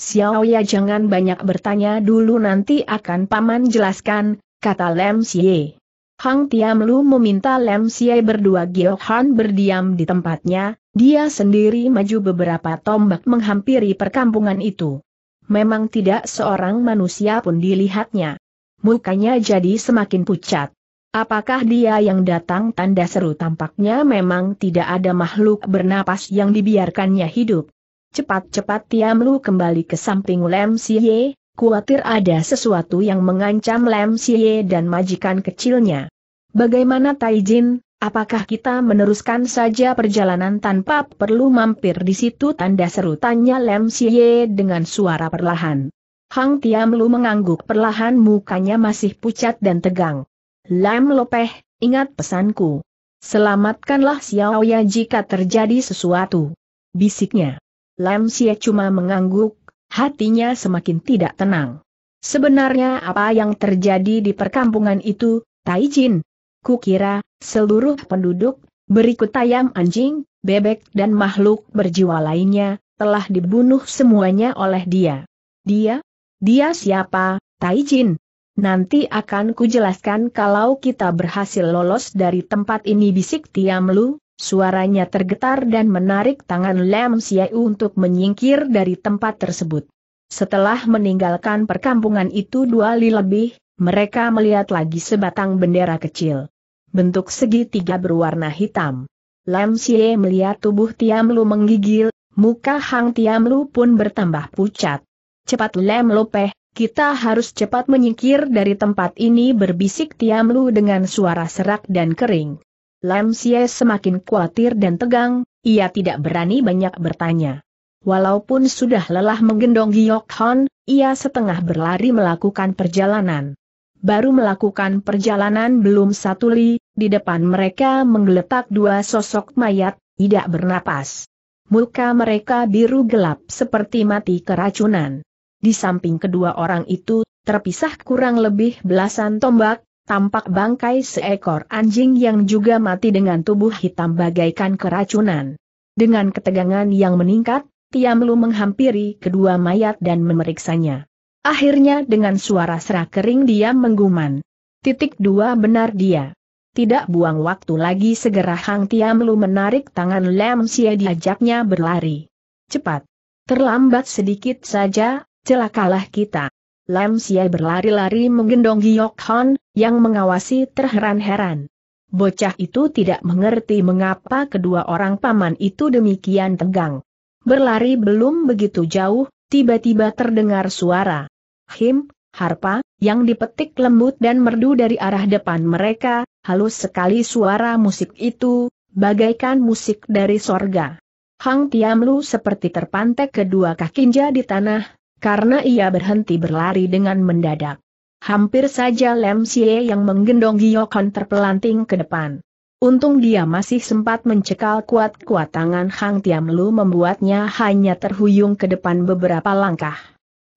[SPEAKER 1] Xiaoya jangan banyak bertanya dulu nanti akan Paman jelaskan, kata Lem Xie. Hang Tiam Lu meminta Lem Siai berdua Gio Han berdiam di tempatnya, dia sendiri maju beberapa tombak menghampiri perkampungan itu. Memang tidak seorang manusia pun dilihatnya. Mukanya jadi semakin pucat. Apakah dia yang datang tanda seru tampaknya memang tidak ada makhluk bernapas yang dibiarkannya hidup. Cepat-cepat Tiam Lu kembali ke samping Lem Xie, kuatir ada sesuatu yang mengancam Lem Sie dan majikan kecilnya. Bagaimana Taijin, apakah kita meneruskan saja perjalanan tanpa perlu mampir di situ tanda seru tanya Lem Sie dengan suara perlahan. Hang Tiamlu mengangguk perlahan mukanya masih pucat dan tegang. Lem Lopeh, ingat pesanku. Selamatkanlah Xiao Ya jika terjadi sesuatu. Bisiknya. Lam Sie cuma mengangguk, hatinya semakin tidak tenang. Sebenarnya apa yang terjadi di perkampungan itu, Taijin? Kukira, seluruh penduduk, berikut ayam anjing, bebek dan makhluk berjiwa lainnya, telah dibunuh semuanya oleh dia. Dia? Dia siapa, Taijin? Nanti akan kujelaskan kalau kita berhasil lolos dari tempat ini bisik Tiamlu, Suaranya tergetar dan menarik tangan Lam Siau untuk menyingkir dari tempat tersebut. Setelah meninggalkan perkampungan itu dua li lebih, mereka melihat lagi sebatang bendera kecil. Bentuk segitiga berwarna hitam. Lam Xie melihat tubuh Tiam Lu menggigil, muka Hang Tiam Lu pun bertambah pucat. Cepat Lam Lopeh, kita harus cepat menyingkir dari tempat ini berbisik Tiam Lu dengan suara serak dan kering. Lam Xie semakin khawatir dan tegang, ia tidak berani banyak bertanya. Walaupun sudah lelah menggendong Giok Hon, ia setengah berlari melakukan perjalanan. Baru melakukan perjalanan belum satu li, di depan mereka menggeletak dua sosok mayat, tidak bernapas. Muka mereka biru gelap seperti mati keracunan. Di samping kedua orang itu, terpisah kurang lebih belasan tombak, tampak bangkai seekor anjing yang juga mati dengan tubuh hitam bagaikan keracunan. Dengan ketegangan yang meningkat, Tiamlu menghampiri kedua mayat dan memeriksanya. Akhirnya dengan suara serak kering dia mengguman. Titik dua benar dia. Tidak buang waktu lagi segera Hang Tiamlu menarik tangan Lam sia diajaknya berlari. Cepat. Terlambat sedikit saja, celakalah kita. Lam Xie berlari-lari menggendong Giok Han, yang mengawasi terheran-heran. Bocah itu tidak mengerti mengapa kedua orang paman itu demikian tegang. Berlari belum begitu jauh, tiba-tiba terdengar suara. Him, harpa, yang dipetik lembut dan merdu dari arah depan mereka, halus sekali suara musik itu, bagaikan musik dari sorga. Hang Tiamlu seperti terpantek kedua kakinja di tanah, karena ia berhenti berlari dengan mendadak. Hampir saja Lem Sye yang menggendong Giyokon terpelanting ke depan. Untung dia masih sempat mencekal kuat-kuat tangan Hang Tiam Lu membuatnya hanya terhuyung ke depan beberapa langkah.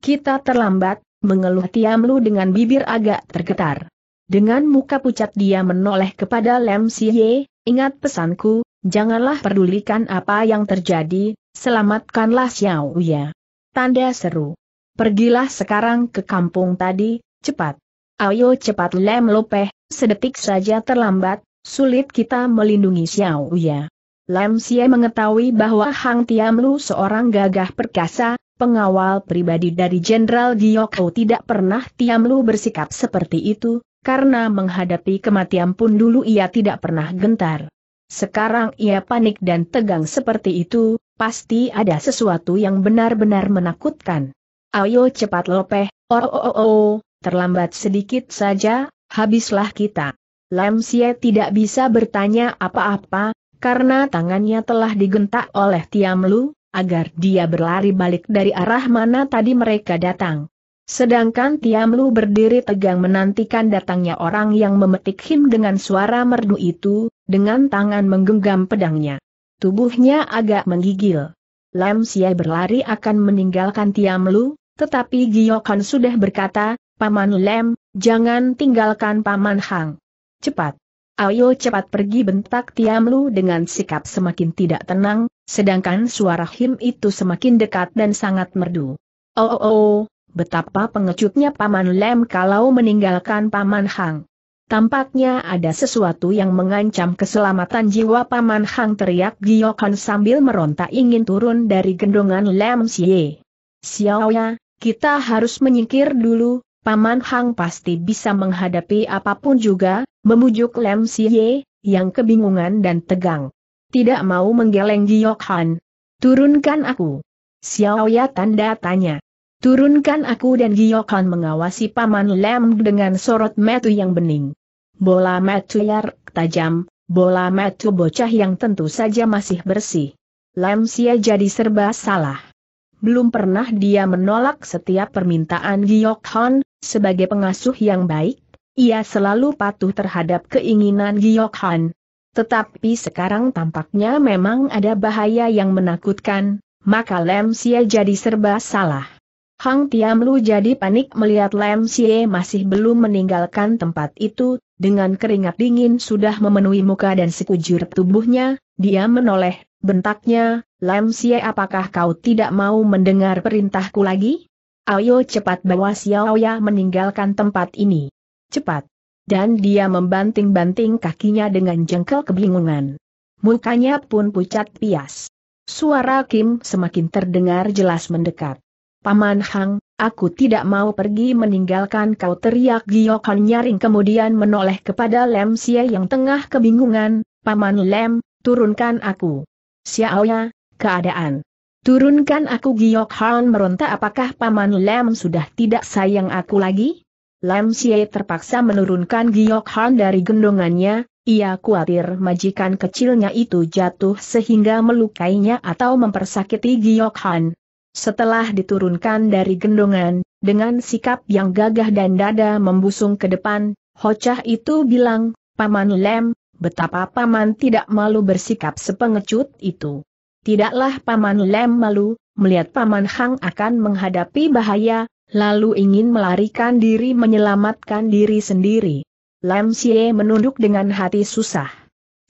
[SPEAKER 1] Kita terlambat, mengeluh Tiam Lu dengan bibir agak tergetar. Dengan muka pucat dia menoleh kepada Lem Sye, ingat pesanku, janganlah pedulikan apa yang terjadi, selamatkanlah Xiao Ya tanda seru. Pergilah sekarang ke kampung tadi, cepat. Ayo cepat lem lopeh, sedetik saja terlambat, sulit kita melindungi Xiao Ya. Lam Xie mengetahui bahwa Hang Tiamlu seorang gagah perkasa, pengawal pribadi dari Jenderal Gioko tidak pernah Tiamlu bersikap seperti itu, karena menghadapi kematian pun dulu ia tidak pernah gentar. Sekarang ia panik dan tegang seperti itu, pasti ada sesuatu yang benar-benar menakutkan. Ayo cepat lopeh, oh oh oh oh, terlambat sedikit saja, habislah kita. Lam Lamsia tidak bisa bertanya apa-apa, karena tangannya telah digentak oleh Lu agar dia berlari balik dari arah mana tadi mereka datang. Sedangkan Lu berdiri tegang menantikan datangnya orang yang memetik him dengan suara merdu itu, dengan tangan menggenggam pedangnya. Tubuhnya agak menggigil. Lam Siai berlari akan meninggalkan Tiam Lu, tetapi Giokan sudah berkata, Paman Lam, jangan tinggalkan Paman Hang. Cepat. Ayo cepat pergi bentak Tiam Lu dengan sikap semakin tidak tenang, sedangkan suara Him itu semakin dekat dan sangat merdu. Oh oh oh, betapa pengecutnya Paman Lam kalau meninggalkan Paman Hang. Tampaknya ada sesuatu yang mengancam keselamatan jiwa Paman Hang teriak Giokon sambil meronta ingin turun dari gendongan Lam Xie. Xiaoya, kita harus menyingkir dulu, Paman Hang pasti bisa menghadapi apapun juga, memujuk Lam Xie, yang kebingungan dan tegang. Tidak mau menggeleng Giokon. Turunkan aku. Xiaoya tanda tanya. Turunkan aku dan Giyokan mengawasi Paman Lem dengan sorot metu yang bening. Bola metu yar tajam, bola metu bocah yang tentu saja masih bersih. Lem sia jadi serba salah. Belum pernah dia menolak setiap permintaan Giokhan sebagai pengasuh yang baik, ia selalu patuh terhadap keinginan Giokhan. Tetapi sekarang tampaknya memang ada bahaya yang menakutkan, maka Lem Sia jadi serba salah. Hang Tiamlu jadi panik melihat Lam Sie masih belum meninggalkan tempat itu, dengan keringat dingin sudah memenuhi muka dan sekujur tubuhnya, dia menoleh, bentaknya, Lam Sie apakah kau tidak mau mendengar perintahku lagi? Ayo cepat bawa Xiaoya meninggalkan tempat ini. Cepat. Dan dia membanting-banting kakinya dengan jengkel kebingungan. Mukanya pun pucat pias. Suara Kim semakin terdengar jelas mendekat. Paman Hang, aku tidak mau pergi meninggalkan kau teriak Giyokan nyaring kemudian menoleh kepada Lem Xie yang tengah kebingungan, Paman Lem, turunkan aku. Xiaoya, keadaan. Turunkan aku Giyok Han meronta apakah Paman Lem sudah tidak sayang aku lagi? Lam Xie terpaksa menurunkan Giyok Han dari gendongannya, ia khawatir majikan kecilnya itu jatuh sehingga melukainya atau mempersakiti Giyok Han. Setelah diturunkan dari gendongan, dengan sikap yang gagah dan dada membusung ke depan, Hocah itu bilang, Paman Lem, betapa Paman tidak malu bersikap sepengecut itu. Tidaklah Paman Lem malu, melihat Paman Hang akan menghadapi bahaya, lalu ingin melarikan diri menyelamatkan diri sendiri. Lem Xie menunduk dengan hati susah.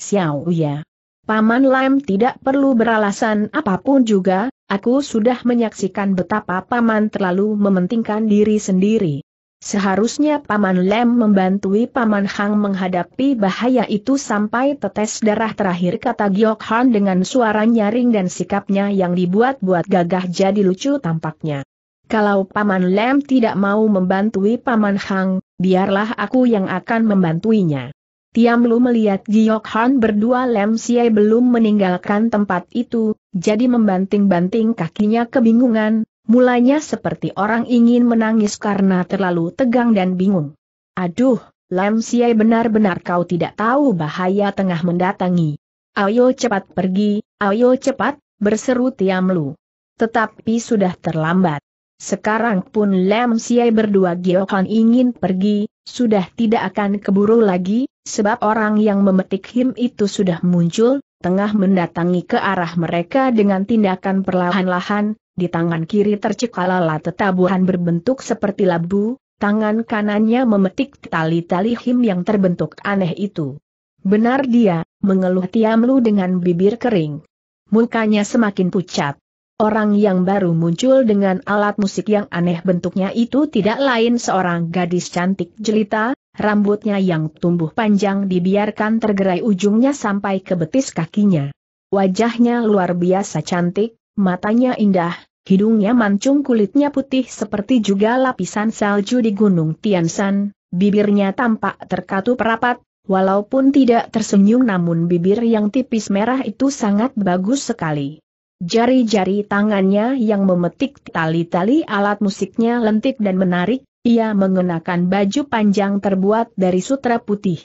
[SPEAKER 1] Xiao ya, Paman Lam tidak perlu beralasan apapun juga, aku sudah menyaksikan betapa Paman terlalu mementingkan diri sendiri. Seharusnya Paman Lam membantui Paman Hang menghadapi bahaya itu sampai tetes darah terakhir kata Giok Han dengan suara nyaring dan sikapnya yang dibuat-buat gagah jadi lucu tampaknya. Kalau Paman Lam tidak mau membantui Paman Hang, biarlah aku yang akan membantuinya. Tiam Lu melihat Giok Han berdua Lem Xie belum meninggalkan tempat itu, jadi membanting-banting kakinya kebingungan, mulanya seperti orang ingin menangis karena terlalu tegang dan bingung. Aduh, Lem Xie benar-benar kau tidak tahu bahaya tengah mendatangi. Ayo cepat pergi, ayo cepat, berseru Tiam Lu. Tetapi sudah terlambat. Sekarang pun Lam Siai berdua Giokan ingin pergi, sudah tidak akan keburu lagi, sebab orang yang memetik him itu sudah muncul, tengah mendatangi ke arah mereka dengan tindakan perlahan-lahan, di tangan kiri tercekalala tetabuhan berbentuk seperti labu, tangan kanannya memetik tali-tali him yang terbentuk aneh itu. Benar dia, mengeluh Tiamlu dengan bibir kering. Mukanya semakin pucat. Orang yang baru muncul dengan alat musik yang aneh bentuknya itu tidak lain seorang gadis cantik jelita, rambutnya yang tumbuh panjang dibiarkan tergerai ujungnya sampai ke betis kakinya. Wajahnya luar biasa cantik, matanya indah, hidungnya mancung kulitnya putih seperti juga lapisan salju di Gunung Tiansan, bibirnya tampak terkatup rapat, Walaupun tidak tersenyum namun bibir yang tipis merah itu sangat bagus sekali. Jari-jari tangannya yang memetik tali-tali alat musiknya lentik dan menarik, ia mengenakan baju panjang terbuat dari sutra putih.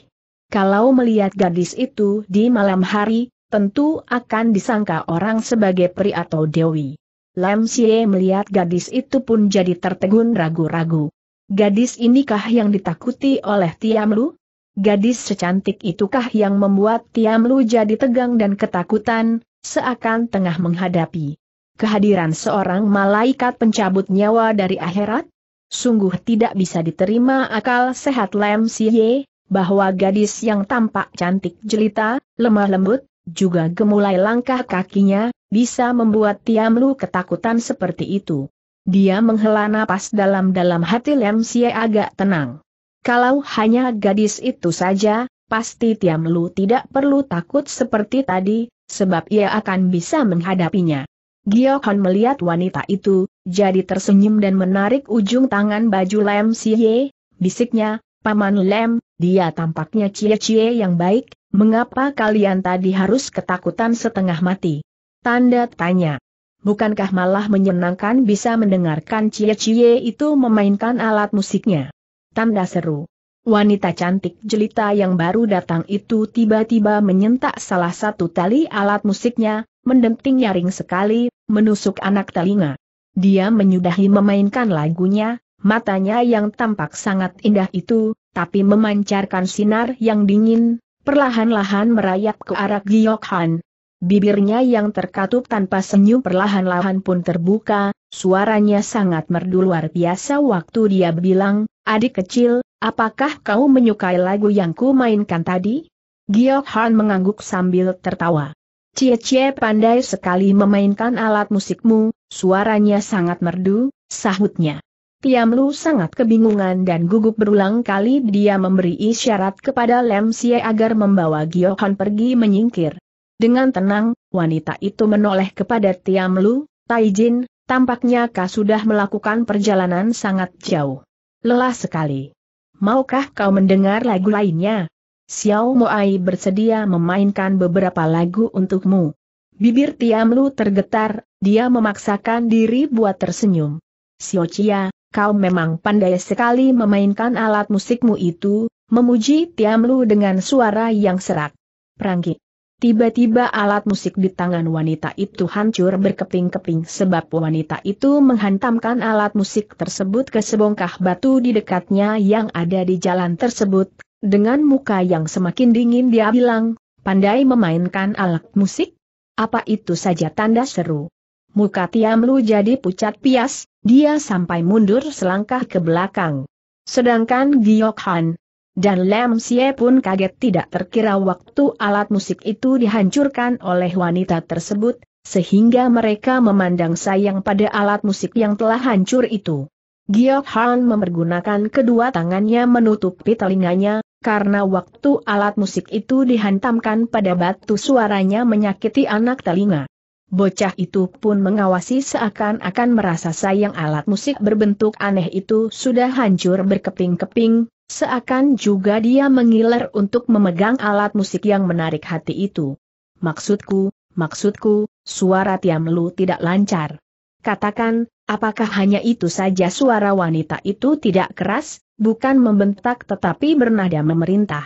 [SPEAKER 1] Kalau melihat gadis itu di malam hari, tentu akan disangka orang sebagai peri atau dewi. Lam Sye melihat gadis itu pun jadi tertegun ragu-ragu. Gadis inikah yang ditakuti oleh Tiam Lu? Gadis secantik itukah yang membuat Tiam Lu jadi tegang dan ketakutan, Seakan tengah menghadapi kehadiran seorang malaikat pencabut nyawa dari akhirat? Sungguh tidak bisa diterima akal sehat Lem Siye, bahwa gadis yang tampak cantik jelita, lemah lembut, juga gemulai langkah kakinya, bisa membuat Tiam Lu ketakutan seperti itu. Dia menghela napas dalam-dalam hati Lem Xie agak tenang. Kalau hanya gadis itu saja, pasti Tiam Lu tidak perlu takut seperti tadi, sebab ia akan bisa menghadapinya. Giohon melihat wanita itu, jadi tersenyum dan menarik ujung tangan baju Lem Siye, bisiknya, Paman Lem, dia tampaknya cie-cie yang baik, mengapa kalian tadi harus ketakutan setengah mati? Tanda tanya. Bukankah malah menyenangkan bisa mendengarkan cie-cie itu memainkan alat musiknya? Tanda seru. Wanita cantik jelita yang baru datang itu tiba-tiba menyentak salah satu tali alat musiknya, mendenting nyaring sekali, menusuk anak telinga. Dia menyudahi memainkan lagunya, matanya yang tampak sangat indah itu, tapi memancarkan sinar yang dingin, perlahan-lahan merayap ke arah Giokhan. Bibirnya yang terkatup tanpa senyum perlahan-lahan pun terbuka, Suaranya sangat merdu luar biasa waktu dia bilang, adik kecil, apakah kau menyukai lagu yang ku mainkan tadi? Giok Han mengangguk sambil tertawa. Cie Cie pandai sekali memainkan alat musikmu, suaranya sangat merdu, sahutnya. Tiam Lu sangat kebingungan dan gugup berulang kali dia memberi isyarat kepada Lem Sie agar membawa Giok Han pergi menyingkir. Dengan tenang, wanita itu menoleh kepada Tiam Lu, Taijin, Tampaknya kau sudah melakukan perjalanan sangat jauh. Lelah sekali. Maukah kau mendengar lagu lainnya? Xiao Moai bersedia memainkan beberapa lagu untukmu. Bibir Tiam Lu tergetar, dia memaksakan diri buat tersenyum. Xiao Chia, kau memang pandai sekali memainkan alat musikmu itu, memuji Tiam Lu dengan suara yang serak. Perangki, Tiba-tiba alat musik di tangan wanita itu hancur berkeping-keping sebab wanita itu menghantamkan alat musik tersebut ke sebongkah batu di dekatnya yang ada di jalan tersebut. Dengan muka yang semakin dingin dia bilang, pandai memainkan alat musik? Apa itu saja tanda seru? Muka Tiamlu jadi pucat pias, dia sampai mundur selangkah ke belakang. Sedangkan Giok Han, dan Lam Sye pun kaget tidak terkira waktu alat musik itu dihancurkan oleh wanita tersebut, sehingga mereka memandang sayang pada alat musik yang telah hancur itu. Giok Han memergunakan kedua tangannya menutupi telinganya, karena waktu alat musik itu dihantamkan pada batu suaranya menyakiti anak telinga. Bocah itu pun mengawasi seakan-akan merasa sayang alat musik berbentuk aneh itu sudah hancur berkeping-keping, Seakan juga dia mengiler untuk memegang alat musik yang menarik hati itu. Maksudku, maksudku, suara Tiam Lu tidak lancar. Katakan, apakah hanya itu saja suara wanita itu tidak keras, bukan membentak tetapi bernada memerintah.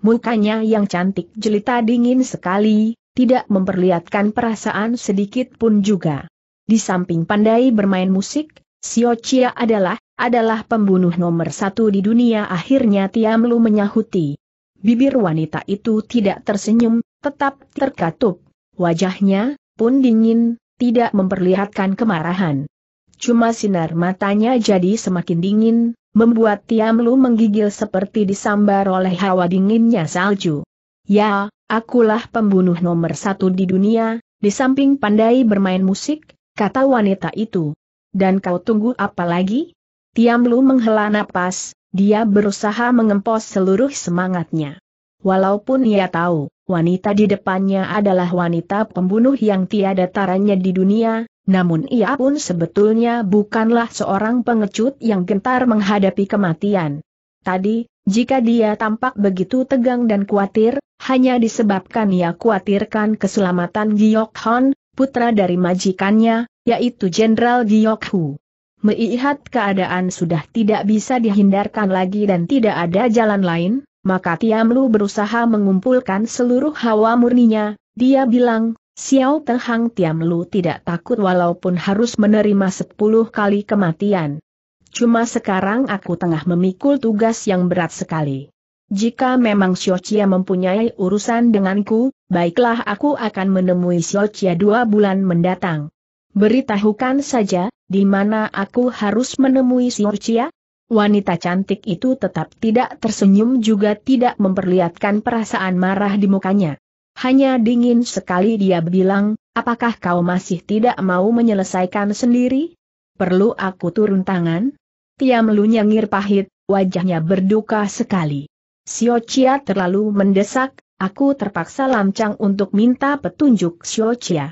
[SPEAKER 1] Mukanya yang cantik jelita dingin sekali, tidak memperlihatkan perasaan sedikit pun juga. Di samping pandai bermain musik, Sio Chia adalah adalah pembunuh nomor satu di dunia akhirnya Tiamlu menyahuti. Bibir wanita itu tidak tersenyum, tetap terkatup. Wajahnya pun dingin, tidak memperlihatkan kemarahan. Cuma sinar matanya jadi semakin dingin, membuat Tiamlu menggigil seperti disambar oleh hawa dinginnya salju. Ya, akulah pembunuh nomor satu di dunia, di samping pandai bermain musik, kata wanita itu. Dan kau tunggu apa lagi? Tiam Lu menghela napas, dia berusaha mengempos seluruh semangatnya. Walaupun ia tahu, wanita di depannya adalah wanita pembunuh yang tiada taranya di dunia, namun ia pun sebetulnya bukanlah seorang pengecut yang gentar menghadapi kematian. Tadi, jika dia tampak begitu tegang dan khawatir, hanya disebabkan ia khawatirkan keselamatan Giok Hon, putra dari majikannya, yaitu Jenderal Giok Hu melihat keadaan sudah tidak bisa dihindarkan lagi dan tidak ada jalan lain, maka Tiam berusaha mengumpulkan seluruh hawa murninya, dia bilang, Xiao Tehang Tiam tidak takut walaupun harus menerima sepuluh kali kematian. Cuma sekarang aku tengah memikul tugas yang berat sekali. Jika memang Xiao Chia mempunyai urusan denganku, baiklah aku akan menemui Xiao Chia dua bulan mendatang. Beritahukan saja, di mana aku harus menemui si Urcia? Wanita cantik itu tetap tidak tersenyum juga tidak memperlihatkan perasaan marah di mukanya. Hanya dingin sekali dia bilang, apakah kau masih tidak mau menyelesaikan sendiri? Perlu aku turun tangan? Tia melunyangir pahit, wajahnya berduka sekali. Chia terlalu mendesak, aku terpaksa lancang untuk minta petunjuk Chia.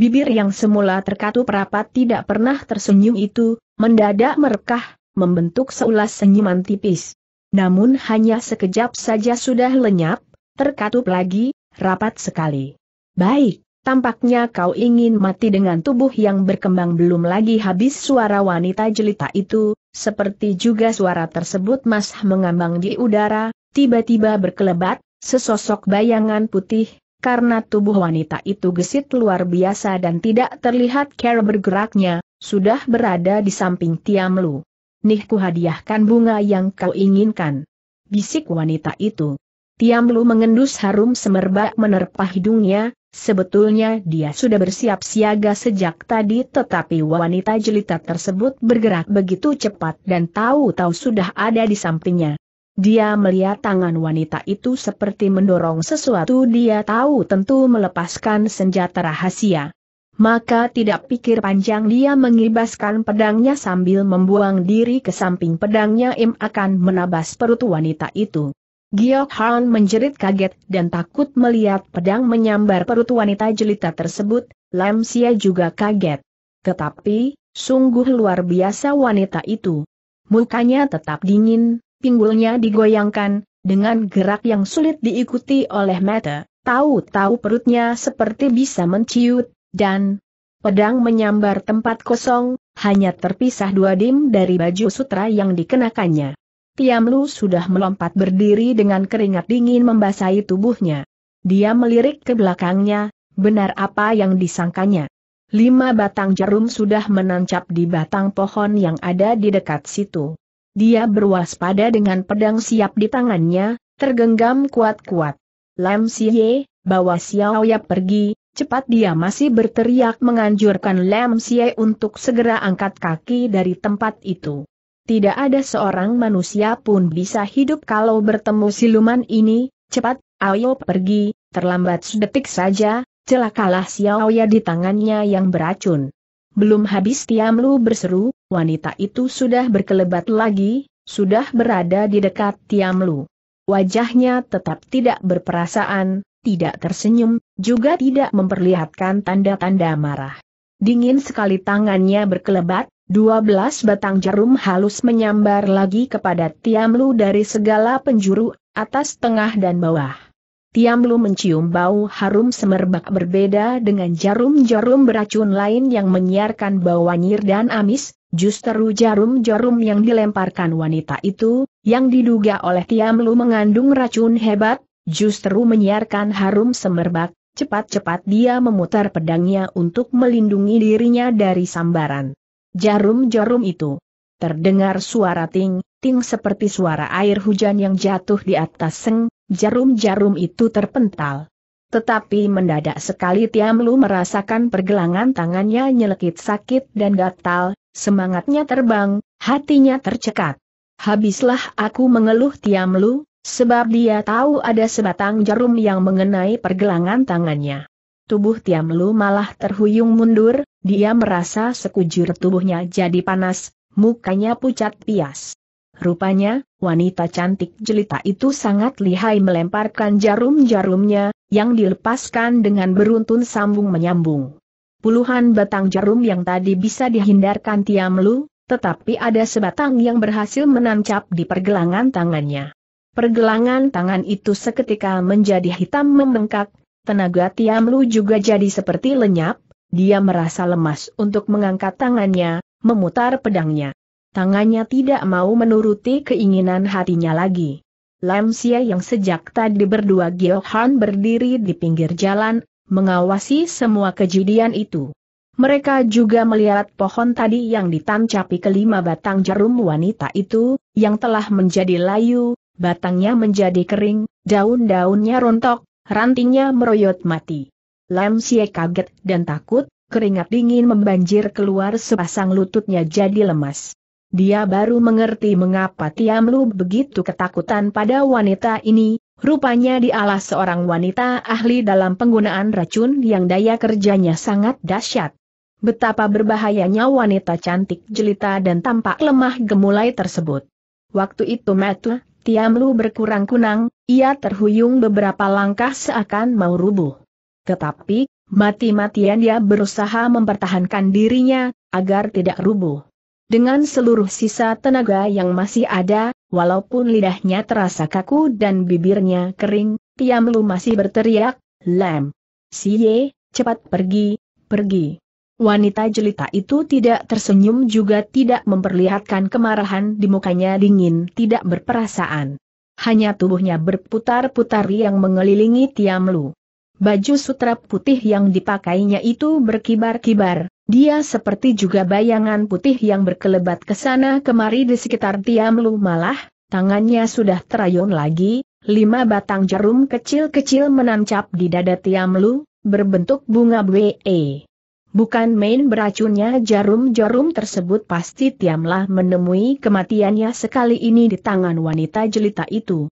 [SPEAKER 1] Bibir yang semula terkatup rapat tidak pernah tersenyum itu, mendadak merekah, membentuk seulas senyuman tipis. Namun hanya sekejap saja sudah lenyap, terkatup lagi, rapat sekali. Baik, tampaknya kau ingin mati dengan tubuh yang berkembang belum lagi habis suara wanita jelita itu, seperti juga suara tersebut masih mengambang di udara, tiba-tiba berkelebat, sesosok bayangan putih, karena tubuh wanita itu gesit luar biasa dan tidak terlihat cara bergeraknya, sudah berada di samping Tiam Lu. Nih ku hadiahkan bunga yang kau inginkan. Bisik wanita itu. Tiam Lu mengendus harum semerbak menerpa hidungnya, sebetulnya dia sudah bersiap siaga sejak tadi tetapi wanita jelita tersebut bergerak begitu cepat dan tahu-tahu sudah ada di sampingnya. Dia melihat tangan wanita itu seperti mendorong sesuatu dia tahu tentu melepaskan senjata rahasia. Maka tidak pikir panjang dia mengibaskan pedangnya sambil membuang diri ke samping pedangnya Im akan menabas perut wanita itu. Giok Han menjerit kaget dan takut melihat pedang menyambar perut wanita jelita tersebut, Lam Sia juga kaget. Tetapi, sungguh luar biasa wanita itu. Mukanya tetap dingin, pinggulnya digoyangkan, dengan gerak yang sulit diikuti oleh mata, tahu-tahu perutnya seperti bisa menciut, dan pedang menyambar tempat kosong, hanya terpisah dua dim dari baju sutra yang dikenakannya. Tiamlu sudah melompat berdiri dengan keringat dingin membasahi tubuhnya. Dia melirik ke belakangnya, benar apa yang disangkanya. Lima batang jarum sudah menancap di batang pohon yang ada di dekat situ. Dia berwaspada dengan pedang siap di tangannya, tergenggam kuat-kuat. Lam Siye, bawa Xiao Yap pergi, cepat dia masih berteriak menganjurkan Lam Siye untuk segera angkat kaki dari tempat itu. Tidak ada seorang manusia pun bisa hidup kalau bertemu siluman ini, cepat, ayo pergi, terlambat sedetik saja, celakalah Xiao Ya di tangannya yang beracun. Belum habis Tiamlu berseru, wanita itu sudah berkelebat lagi, sudah berada di dekat Tiamlu. Wajahnya tetap tidak berperasaan, tidak tersenyum, juga tidak memperlihatkan tanda-tanda marah. Dingin sekali tangannya berkelebat, 12 batang jarum halus menyambar lagi kepada Tiamlu dari segala penjuru, atas tengah dan bawah. Tiam Lu mencium bau harum semerbak berbeda dengan jarum-jarum beracun lain yang menyiarkan bau wanyir dan amis, justru jarum-jarum yang dilemparkan wanita itu, yang diduga oleh Tiam Lu mengandung racun hebat, justru menyiarkan harum semerbak, cepat-cepat dia memutar pedangnya untuk melindungi dirinya dari sambaran. Jarum-jarum itu. Terdengar suara ting, ting seperti suara air hujan yang jatuh di atas seng, jarum-jarum itu terpental. Tetapi mendadak sekali Tiam merasakan pergelangan tangannya nyelekit sakit dan gatal, semangatnya terbang, hatinya tercekat. Habislah aku mengeluh Tiam sebab dia tahu ada sebatang jarum yang mengenai pergelangan tangannya. Tubuh Tiam malah terhuyung mundur, dia merasa sekujur tubuhnya jadi panas, mukanya pucat pias. Rupanya, wanita cantik jelita itu sangat lihai melemparkan jarum-jarumnya, yang dilepaskan dengan beruntun sambung menyambung. Puluhan batang jarum yang tadi bisa dihindarkan Tiamlu, tetapi ada sebatang yang berhasil menancap di pergelangan tangannya. Pergelangan tangan itu seketika menjadi hitam membengkak, tenaga Tiamlu juga jadi seperti lenyap, dia merasa lemas untuk mengangkat tangannya, memutar pedangnya. Tangannya tidak mau menuruti keinginan hatinya lagi. Lam Xie yang sejak tadi berdua Giohan berdiri di pinggir jalan, mengawasi semua kejadian itu. Mereka juga melihat pohon tadi yang ditancapi kelima batang jarum wanita itu, yang telah menjadi layu, batangnya menjadi kering, daun-daunnya rontok, rantingnya meroyot mati. Lam Xie kaget dan takut, keringat dingin membanjir keluar sepasang lututnya jadi lemas. Dia baru mengerti mengapa Tiam Lu begitu ketakutan pada wanita ini, rupanya dialah seorang wanita ahli dalam penggunaan racun yang daya kerjanya sangat dahsyat. Betapa berbahayanya wanita cantik jelita dan tampak lemah gemulai tersebut. Waktu itu Matu, Tiam Lu berkurang kunang, ia terhuyung beberapa langkah seakan mau rubuh. Tetapi, mati-matian dia berusaha mempertahankan dirinya, agar tidak rubuh. Dengan seluruh sisa tenaga yang masih ada, walaupun lidahnya terasa kaku dan bibirnya kering, Lu masih berteriak, Lem! Siye, cepat pergi, pergi! Wanita jelita itu tidak tersenyum juga tidak memperlihatkan kemarahan di mukanya dingin tidak berperasaan. Hanya tubuhnya berputar-putar yang mengelilingi Tiamlu. Baju sutra putih yang dipakainya itu berkibar-kibar, dia seperti juga bayangan putih yang berkelebat ke sana kemari di sekitar Tiam Lu malah, tangannya sudah terayun lagi, lima batang jarum kecil-kecil menancap di dada Tiam Lu, berbentuk bunga BE. Bukan main beracunnya jarum-jarum tersebut pasti Tiamlah menemui kematiannya sekali ini di tangan wanita jelita itu.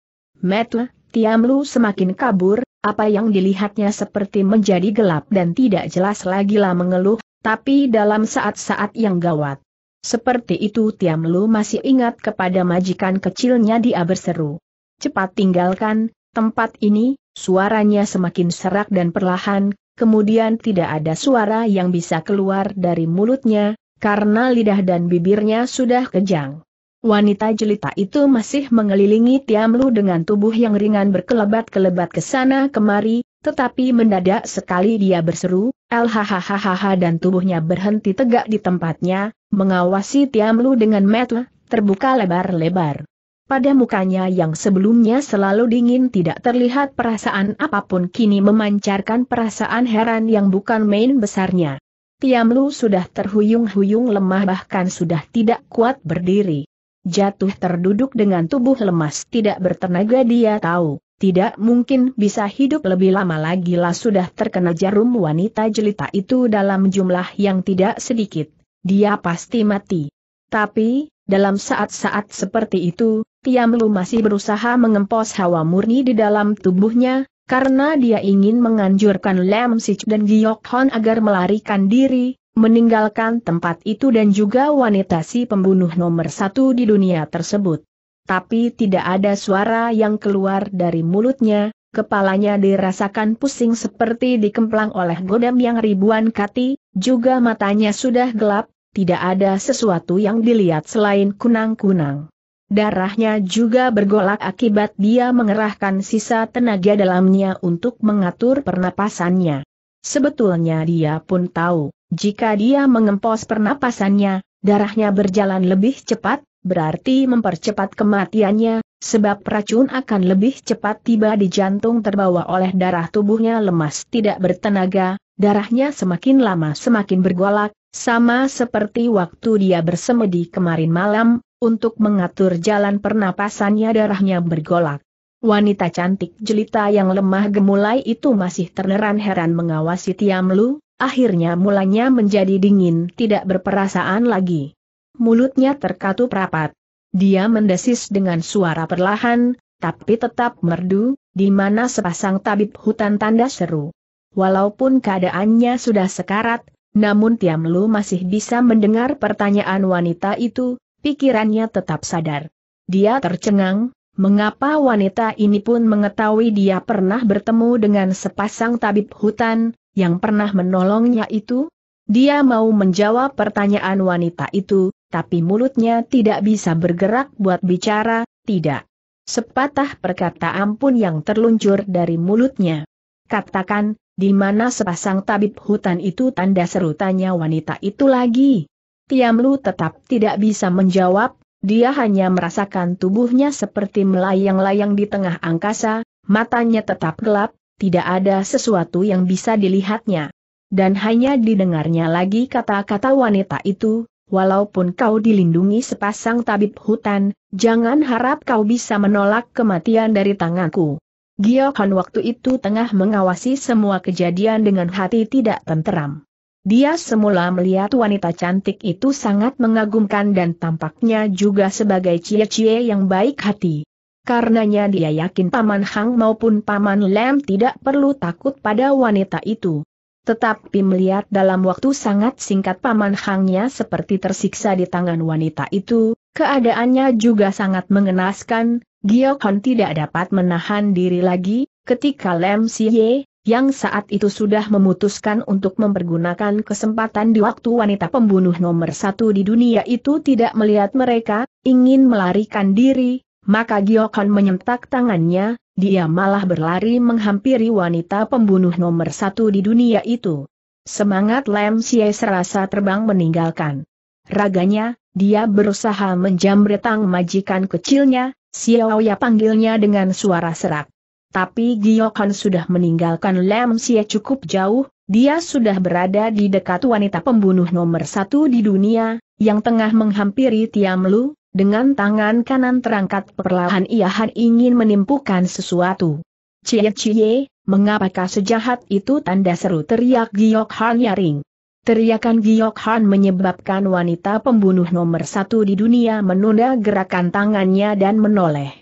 [SPEAKER 1] Metu, Tiamlu semakin kabur, apa yang dilihatnya seperti menjadi gelap dan tidak jelas lagi lah mengeluh, tapi dalam saat-saat yang gawat. Seperti itu Tiam Lu masih ingat kepada majikan kecilnya dia berseru. Cepat tinggalkan, tempat ini, suaranya semakin serak dan perlahan, kemudian tidak ada suara yang bisa keluar dari mulutnya, karena lidah dan bibirnya sudah kejang. Wanita jelita itu masih mengelilingi Tiamlu dengan tubuh yang ringan berkelebat-kelebat ke sana kemari, tetapi mendadak sekali dia berseru, LHHHH dan tubuhnya berhenti tegak di tempatnya, mengawasi Tiamlu dengan mata terbuka lebar-lebar. Pada mukanya yang sebelumnya selalu dingin tidak terlihat perasaan apapun kini memancarkan perasaan heran yang bukan main besarnya. Tiamlu sudah terhuyung-huyung lemah bahkan sudah tidak kuat berdiri. Jatuh terduduk dengan tubuh lemas tidak bertenaga dia tahu tidak mungkin bisa hidup lebih lama lagi lah sudah terkena jarum wanita jelita itu dalam jumlah yang tidak sedikit. Dia pasti mati. Tapi, dalam saat-saat seperti itu, Tiam Lu masih berusaha mengempos hawa murni di dalam tubuhnya, karena dia ingin menganjurkan Lam Sich dan Giok Hon agar melarikan diri, meninggalkan tempat itu dan juga wanita si pembunuh nomor satu di dunia tersebut tapi tidak ada suara yang keluar dari mulutnya, kepalanya dirasakan pusing seperti dikemplang oleh godam yang ribuan kati, juga matanya sudah gelap, tidak ada sesuatu yang dilihat selain kunang-kunang. Darahnya juga bergolak akibat dia mengerahkan sisa tenaga dalamnya untuk mengatur pernapasannya. Sebetulnya dia pun tahu, jika dia mengempos pernapasannya, darahnya berjalan lebih cepat, berarti mempercepat kematiannya, sebab racun akan lebih cepat tiba di jantung terbawa oleh darah tubuhnya lemas tidak bertenaga, darahnya semakin lama semakin bergolak, sama seperti waktu dia bersemedi kemarin malam, untuk mengatur jalan pernapasannya darahnya bergolak. Wanita cantik jelita yang lemah gemulai itu masih terneran heran mengawasi Tiamlu, akhirnya mulanya menjadi dingin tidak berperasaan lagi mulutnya terkatup rapat. Dia mendesis dengan suara perlahan, tapi tetap merdu, di mana sepasang tabib hutan tanda seru. Walaupun keadaannya sudah sekarat, namun Tiam Lu masih bisa mendengar pertanyaan wanita itu, pikirannya tetap sadar. Dia tercengang, mengapa wanita ini pun mengetahui dia pernah bertemu dengan sepasang tabib hutan, yang pernah menolongnya itu? Dia mau menjawab pertanyaan wanita itu, tapi mulutnya tidak bisa bergerak buat bicara, tidak. Sepatah perkataan pun yang terluncur dari mulutnya. Katakan, di mana sepasang tabib hutan itu tanda serutannya wanita itu lagi. Tiamlu tetap tidak bisa menjawab, dia hanya merasakan tubuhnya seperti melayang-layang di tengah angkasa, matanya tetap gelap, tidak ada sesuatu yang bisa dilihatnya. Dan hanya didengarnya lagi kata-kata wanita itu, walaupun kau dilindungi sepasang tabib hutan, jangan harap kau bisa menolak kematian dari tanganku. Giohan waktu itu tengah mengawasi semua kejadian dengan hati tidak tenteram. Dia semula melihat wanita cantik itu sangat mengagumkan dan tampaknya juga sebagai cie-cie yang baik hati. Karenanya dia yakin Paman Hang maupun Paman Lem tidak perlu takut pada wanita itu. Tetapi melihat dalam waktu sangat singkat paman Hangnya seperti tersiksa di tangan wanita itu, keadaannya juga sangat mengenaskan, Giokon tidak dapat menahan diri lagi, ketika Lem Siye, yang saat itu sudah memutuskan untuk mempergunakan kesempatan di waktu wanita pembunuh nomor satu di dunia itu tidak melihat mereka, ingin melarikan diri, maka Giokon menyentak tangannya, dia malah berlari menghampiri wanita pembunuh nomor satu di dunia itu. Semangat Lem Sia serasa terbang meninggalkan. Raganya, dia berusaha menjamretang majikan kecilnya, Xiao Ya panggilnya dengan suara serak. Tapi Giokon sudah meninggalkan Lem Sia cukup jauh, dia sudah berada di dekat wanita pembunuh nomor satu di dunia, yang tengah menghampiri Tiam Lu, dengan tangan kanan terangkat perlahan ia ingin menimpukan sesuatu. Cie cie, mengapakah sejahat itu tanda seru teriak Giok Han Yaring. Teriakan Giok Han menyebabkan wanita pembunuh nomor satu di dunia menunda gerakan tangannya dan menoleh.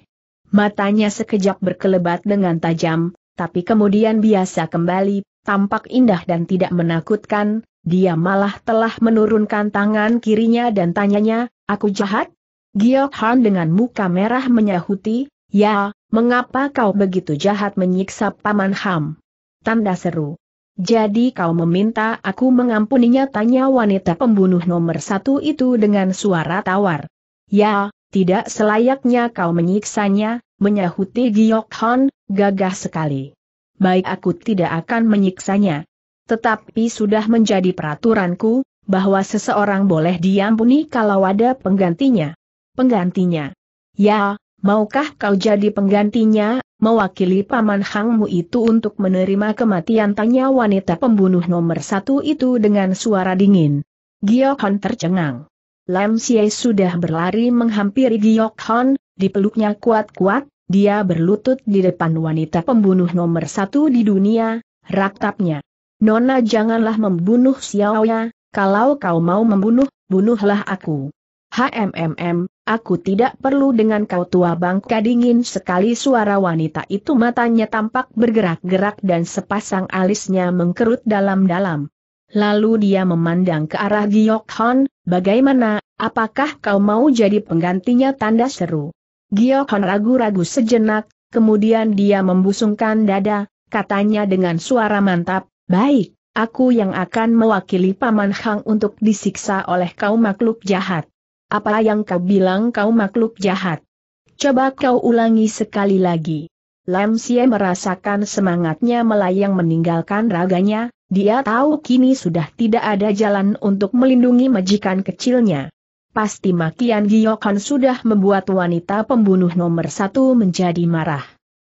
[SPEAKER 1] Matanya sekejap berkelebat dengan tajam, tapi kemudian biasa kembali, tampak indah dan tidak menakutkan, dia malah telah menurunkan tangan kirinya dan tanyanya, aku jahat? Giok Han dengan muka merah menyahuti, Ya, mengapa kau begitu jahat menyiksa Paman Ham? Tanda seru. Jadi kau meminta aku mengampuninya tanya wanita pembunuh nomor satu itu dengan suara tawar. Ya, tidak selayaknya kau menyiksanya, menyahuti Giok Han, gagah sekali. Baik aku tidak akan menyiksanya. Tetapi sudah menjadi peraturanku, bahwa seseorang boleh diampuni kalau ada penggantinya penggantinya. Ya, maukah kau jadi penggantinya, mewakili paman Hangmu itu untuk menerima kematian tanya wanita pembunuh nomor satu itu dengan suara dingin. Giokhan tercengang. Lam Xie sudah berlari menghampiri Giokhan, dipeluknya kuat-kuat, dia berlutut di depan wanita pembunuh nomor satu di dunia, raktapnya. Nona janganlah membunuh Xiaoya, kalau kau mau membunuh, bunuhlah aku. HMMM, Aku tidak perlu dengan kau tua bangka dingin sekali suara wanita itu matanya tampak bergerak-gerak dan sepasang alisnya mengkerut dalam-dalam. Lalu dia memandang ke arah Giok Hon, bagaimana, apakah kau mau jadi penggantinya tanda seru? Giok Hon ragu-ragu sejenak, kemudian dia membusungkan dada, katanya dengan suara mantap, baik, aku yang akan mewakili Paman Hang untuk disiksa oleh kau makhluk jahat. Apa yang kau bilang kau makhluk jahat? Coba kau ulangi sekali lagi. Lam Sia merasakan semangatnya melayang meninggalkan raganya, dia tahu kini sudah tidak ada jalan untuk melindungi majikan kecilnya. Pasti makian Giyokan sudah membuat wanita pembunuh nomor satu menjadi marah.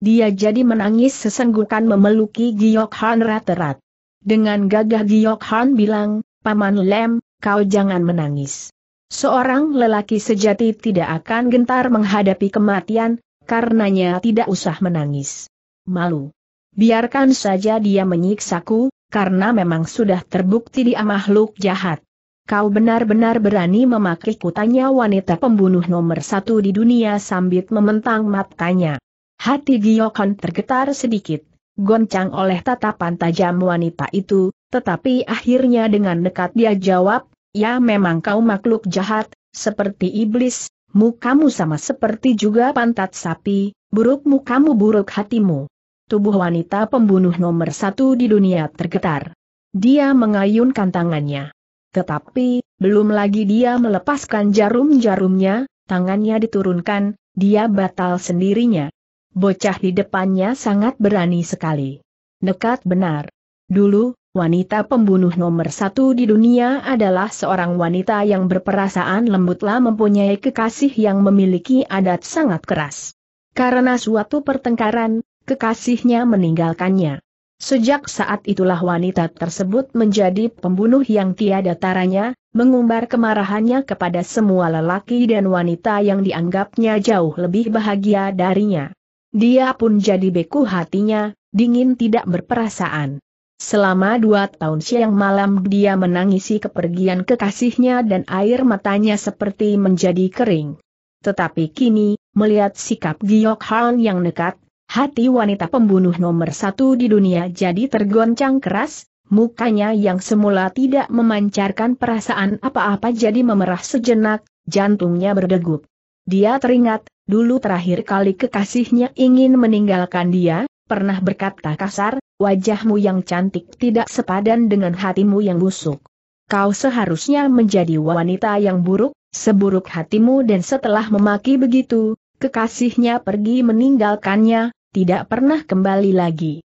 [SPEAKER 1] Dia jadi menangis sesenggukan memeluki Giyokhan rat-rat. Dengan gagah Giyokhan bilang, Paman Lem, kau jangan menangis. Seorang lelaki sejati tidak akan gentar menghadapi kematian, karenanya tidak usah menangis. Malu. Biarkan saja dia menyiksaku, karena memang sudah terbukti dia makhluk jahat. Kau benar-benar berani memakai kutanya wanita pembunuh nomor satu di dunia sambil mementang matanya. Hati Giyokon tergetar sedikit, goncang oleh tatapan tajam wanita itu, tetapi akhirnya dengan dekat dia jawab, Ya memang kau makhluk jahat, seperti iblis, mukamu sama seperti juga pantat sapi, buruk mukamu buruk hatimu. Tubuh wanita pembunuh nomor satu di dunia tergetar. Dia mengayunkan tangannya. Tetapi, belum lagi dia melepaskan jarum-jarumnya, tangannya diturunkan, dia batal sendirinya. Bocah di depannya sangat berani sekali. Dekat benar. Dulu, wanita pembunuh nomor satu di dunia adalah seorang wanita yang berperasaan lembutlah mempunyai kekasih yang memiliki adat sangat keras. Karena suatu pertengkaran, kekasihnya meninggalkannya. Sejak saat itulah wanita tersebut menjadi pembunuh yang tiada taranya, mengumbar kemarahannya kepada semua lelaki dan wanita yang dianggapnya jauh lebih bahagia darinya. Dia pun jadi beku hatinya, dingin tidak berperasaan. Selama dua tahun siang malam dia menangisi kepergian kekasihnya dan air matanya seperti menjadi kering. Tetapi kini, melihat sikap Giok Han yang nekat, hati wanita pembunuh nomor satu di dunia jadi tergoncang keras, mukanya yang semula tidak memancarkan perasaan apa-apa jadi memerah sejenak, jantungnya berdegup. Dia teringat, dulu terakhir kali kekasihnya ingin meninggalkan dia, pernah berkata kasar, Wajahmu yang cantik tidak sepadan dengan hatimu yang busuk. Kau seharusnya menjadi wanita yang buruk, seburuk hatimu dan setelah memaki begitu, kekasihnya pergi meninggalkannya, tidak pernah kembali lagi.